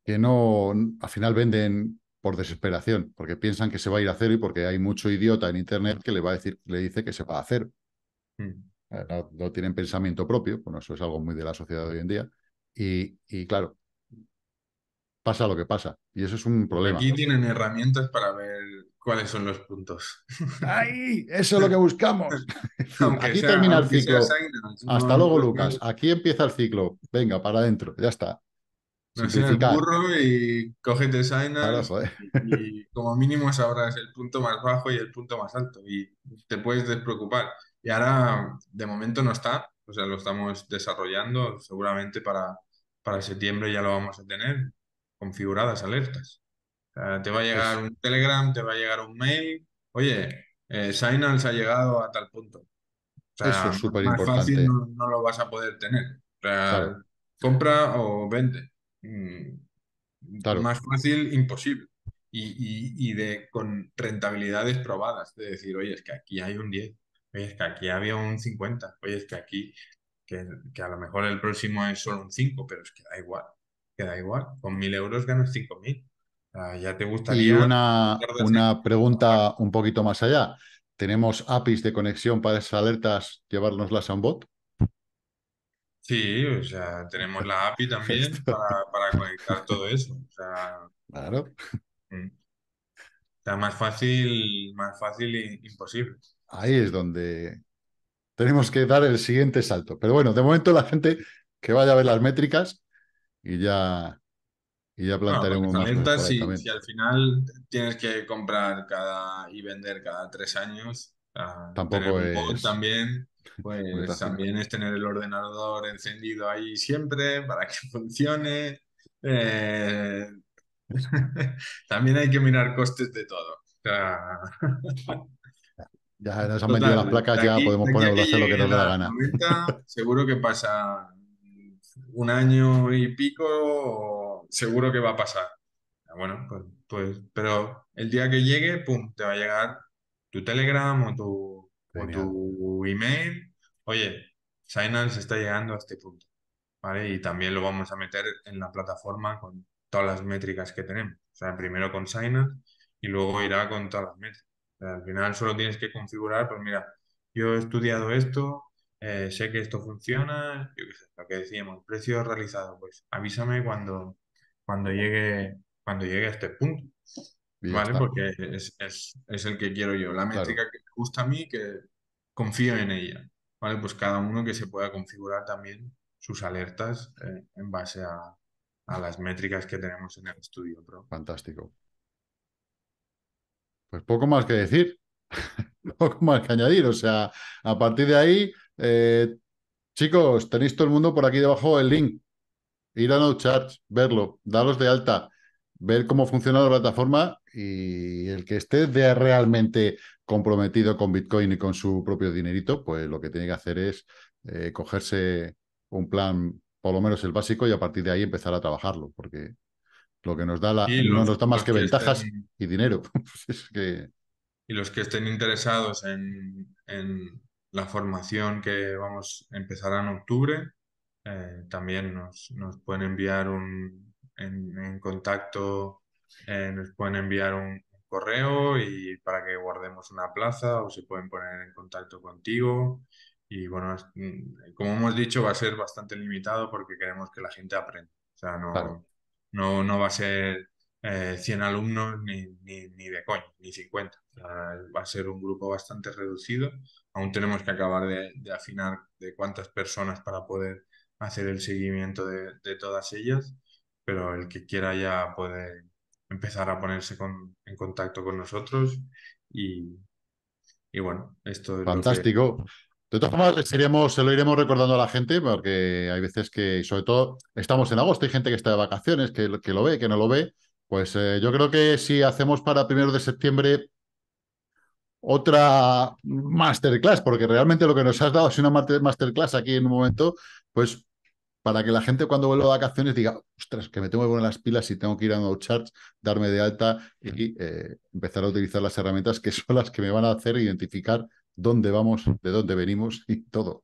que no, al final venden por desesperación, porque piensan que se va a ir a cero y porque hay mucho idiota en Internet que le va a decir, le dice que se va a hacer mm. eh, No, tienen pensamiento propio, bueno, eso es algo muy de la sociedad de hoy en día y, claro, pasa lo que pasa. Y eso es un problema. Aquí tienen herramientas para ver cuáles son los puntos. ¡Ay! Eso es lo que buscamos. aquí termina el ciclo. Hasta luego, Lucas. Aquí empieza el ciclo. Venga, para adentro. Ya está. No el burro y coge el joder. y, como mínimo es el punto más bajo y el punto más alto y te puedes despreocupar. Y ahora, de momento no está, o sea, lo estamos desarrollando. Seguramente para, para septiembre ya lo vamos a tener configuradas alertas. te va a llegar pues un Telegram, te va a llegar un mail. Oye, eh, Signals ha llegado a tal punto. Eso es súper importante. Más fácil no, lo vas a poder tener. Compra o vende. Mm, más fácil, imposible. Y, de, con rentabilidades probadas, de decir, oye, es que aquí hay un 10, oye, es que aquí había un 50, oye, es que aquí, que, a lo mejor el próximo es solo un 5, pero es que da igual, que da igual, con 1.000 euros ganas 5.000. ya te gustaría. Y una, una pregunta un poquito más allá. ¿Tenemos APIs de conexión para esas alertas, llevárnoslas a un bot? Sí, o sea, tenemos la API también para, conectar todo eso. O sea, mm. más fácil, más fácil e imposible ahí es donde tenemos que dar el siguiente salto. Pero bueno, de momento la gente que vaya a ver las métricas y ya, ya plantearemos más. si, al final tienes que comprar cada y vender cada tres años, tampoco también, pues también es tener el ordenador encendido ahí siempre para que funcione. Eh, también hay que mirar costes de todo. Ya nos han metido las placas, ya podemos ponerlo, a hacer lo que nos dé la, gana. seguro que pasa un año y pico, seguro que va a pasar. Ah, bueno, pues, pues, pero el día que llegue, pum, te va a llegar tu Telegram o tu, tu email. Oye, se está llegando a este punto, ¿vale? Y también lo vamos a meter en la plataforma con todas las métricas que tenemos. O sea, primero con Signals y luego irá con todas las métricas. Al final solo tienes que configurar, pues mira, yo he estudiado esto, eh, sé que esto funciona, lo que decíamos, precio realizado, pues avísame cuando, cuando, llegue, cuando llegue a este punto. ¿Vale? Porque es, el que quiero yo, la métrica que me gusta a mí, que confío en ella. ¿Vale? Pues cada uno que se pueda configurar también sus alertas eh, en base a, las métricas que tenemos en el estudio. Fantástico. Pues poco más que decir, poco más que añadir. O sea, a partir de ahí, eh, chicos, tenéis todo el mundo por aquí debajo el link. Ir a no verlo, daros de alta, ver cómo funciona la plataforma y el que esté realmente comprometido con Bitcoin y con su propio dinerito, pues lo que tiene que hacer es eh, cogerse un plan, por lo menos el básico, y a partir de ahí empezar a trabajarlo, porque lo que nos da, la, nos da más que ventajas y dinero. Pues es que... Y los que estén interesados en, en, la formación que vamos a empezar en octubre, eh, también nos, nos, pueden enviar un en, contacto, eh, nos pueden enviar un correo y para que guardemos una plaza o se pueden poner en contacto contigo. Y bueno, mm, como hemos dicho, va a ser bastante limitado porque queremos que la gente aprenda. sea, no, claro. No, no va a ser 100 eh, alumnos ni, ni, ni, de coño, ni 50. va a ser un grupo bastante reducido. Aún tenemos que acabar de, afinar de cuántas personas para poder hacer el seguimiento de, todas ellas, pero el que quiera ya puede empezar a ponerse en contacto con nosotros y, bueno, esto es... Fantástico. De todas formas, se lo iremos recordando a la gente, porque hay veces que, sobre todo, estamos en agosto, hay gente que está de vacaciones, que, que lo ve, que no lo ve. Pues eh, yo creo que si hacemos para primero de septiembre otra masterclass, porque realmente lo que nos has dado es una masterclass aquí en un momento, pues para que la gente cuando vuelva a vacaciones diga, ostras, que me tengo que poner las pilas y tengo que ir a charts darme de alta y eh, empezar a utilizar las herramientas que son las que me van a hacer identificar dónde vamos, de dónde venimos y todo.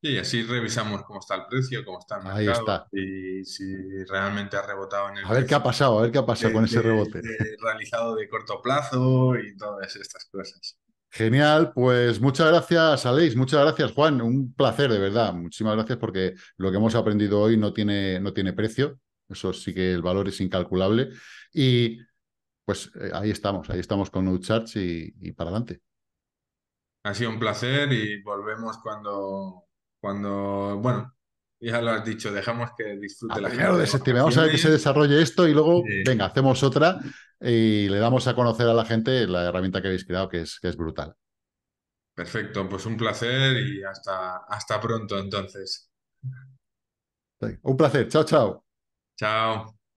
Y así revisamos cómo está el precio, cómo está el mercado Ahí está. y si realmente ha rebotado en el. A ver qué ha pasado, a ver qué ha pasado con ese rebote. realizado de corto plazo y todas estas cosas. Genial, pues muchas gracias, Aleix, muchas gracias, Juan. Un placer, de verdad. Muchísimas gracias porque lo que hemos aprendido hoy no tiene, no tiene precio. Eso sí que el valor es incalculable. Y pues eh, ahí estamos, ahí estamos con No y, y para adelante ha sido un placer y volvemos cuando, cuando bueno, ya lo has dicho, dejamos que disfrute la gente. vamos a ver que se desarrolle esto y luego, venga, hacemos otra y le damos a conocer a la gente la herramienta que habéis creado, que es, que es brutal. Perfecto, pues un placer y hasta, hasta pronto entonces. Un placer, chao, chao. Chao.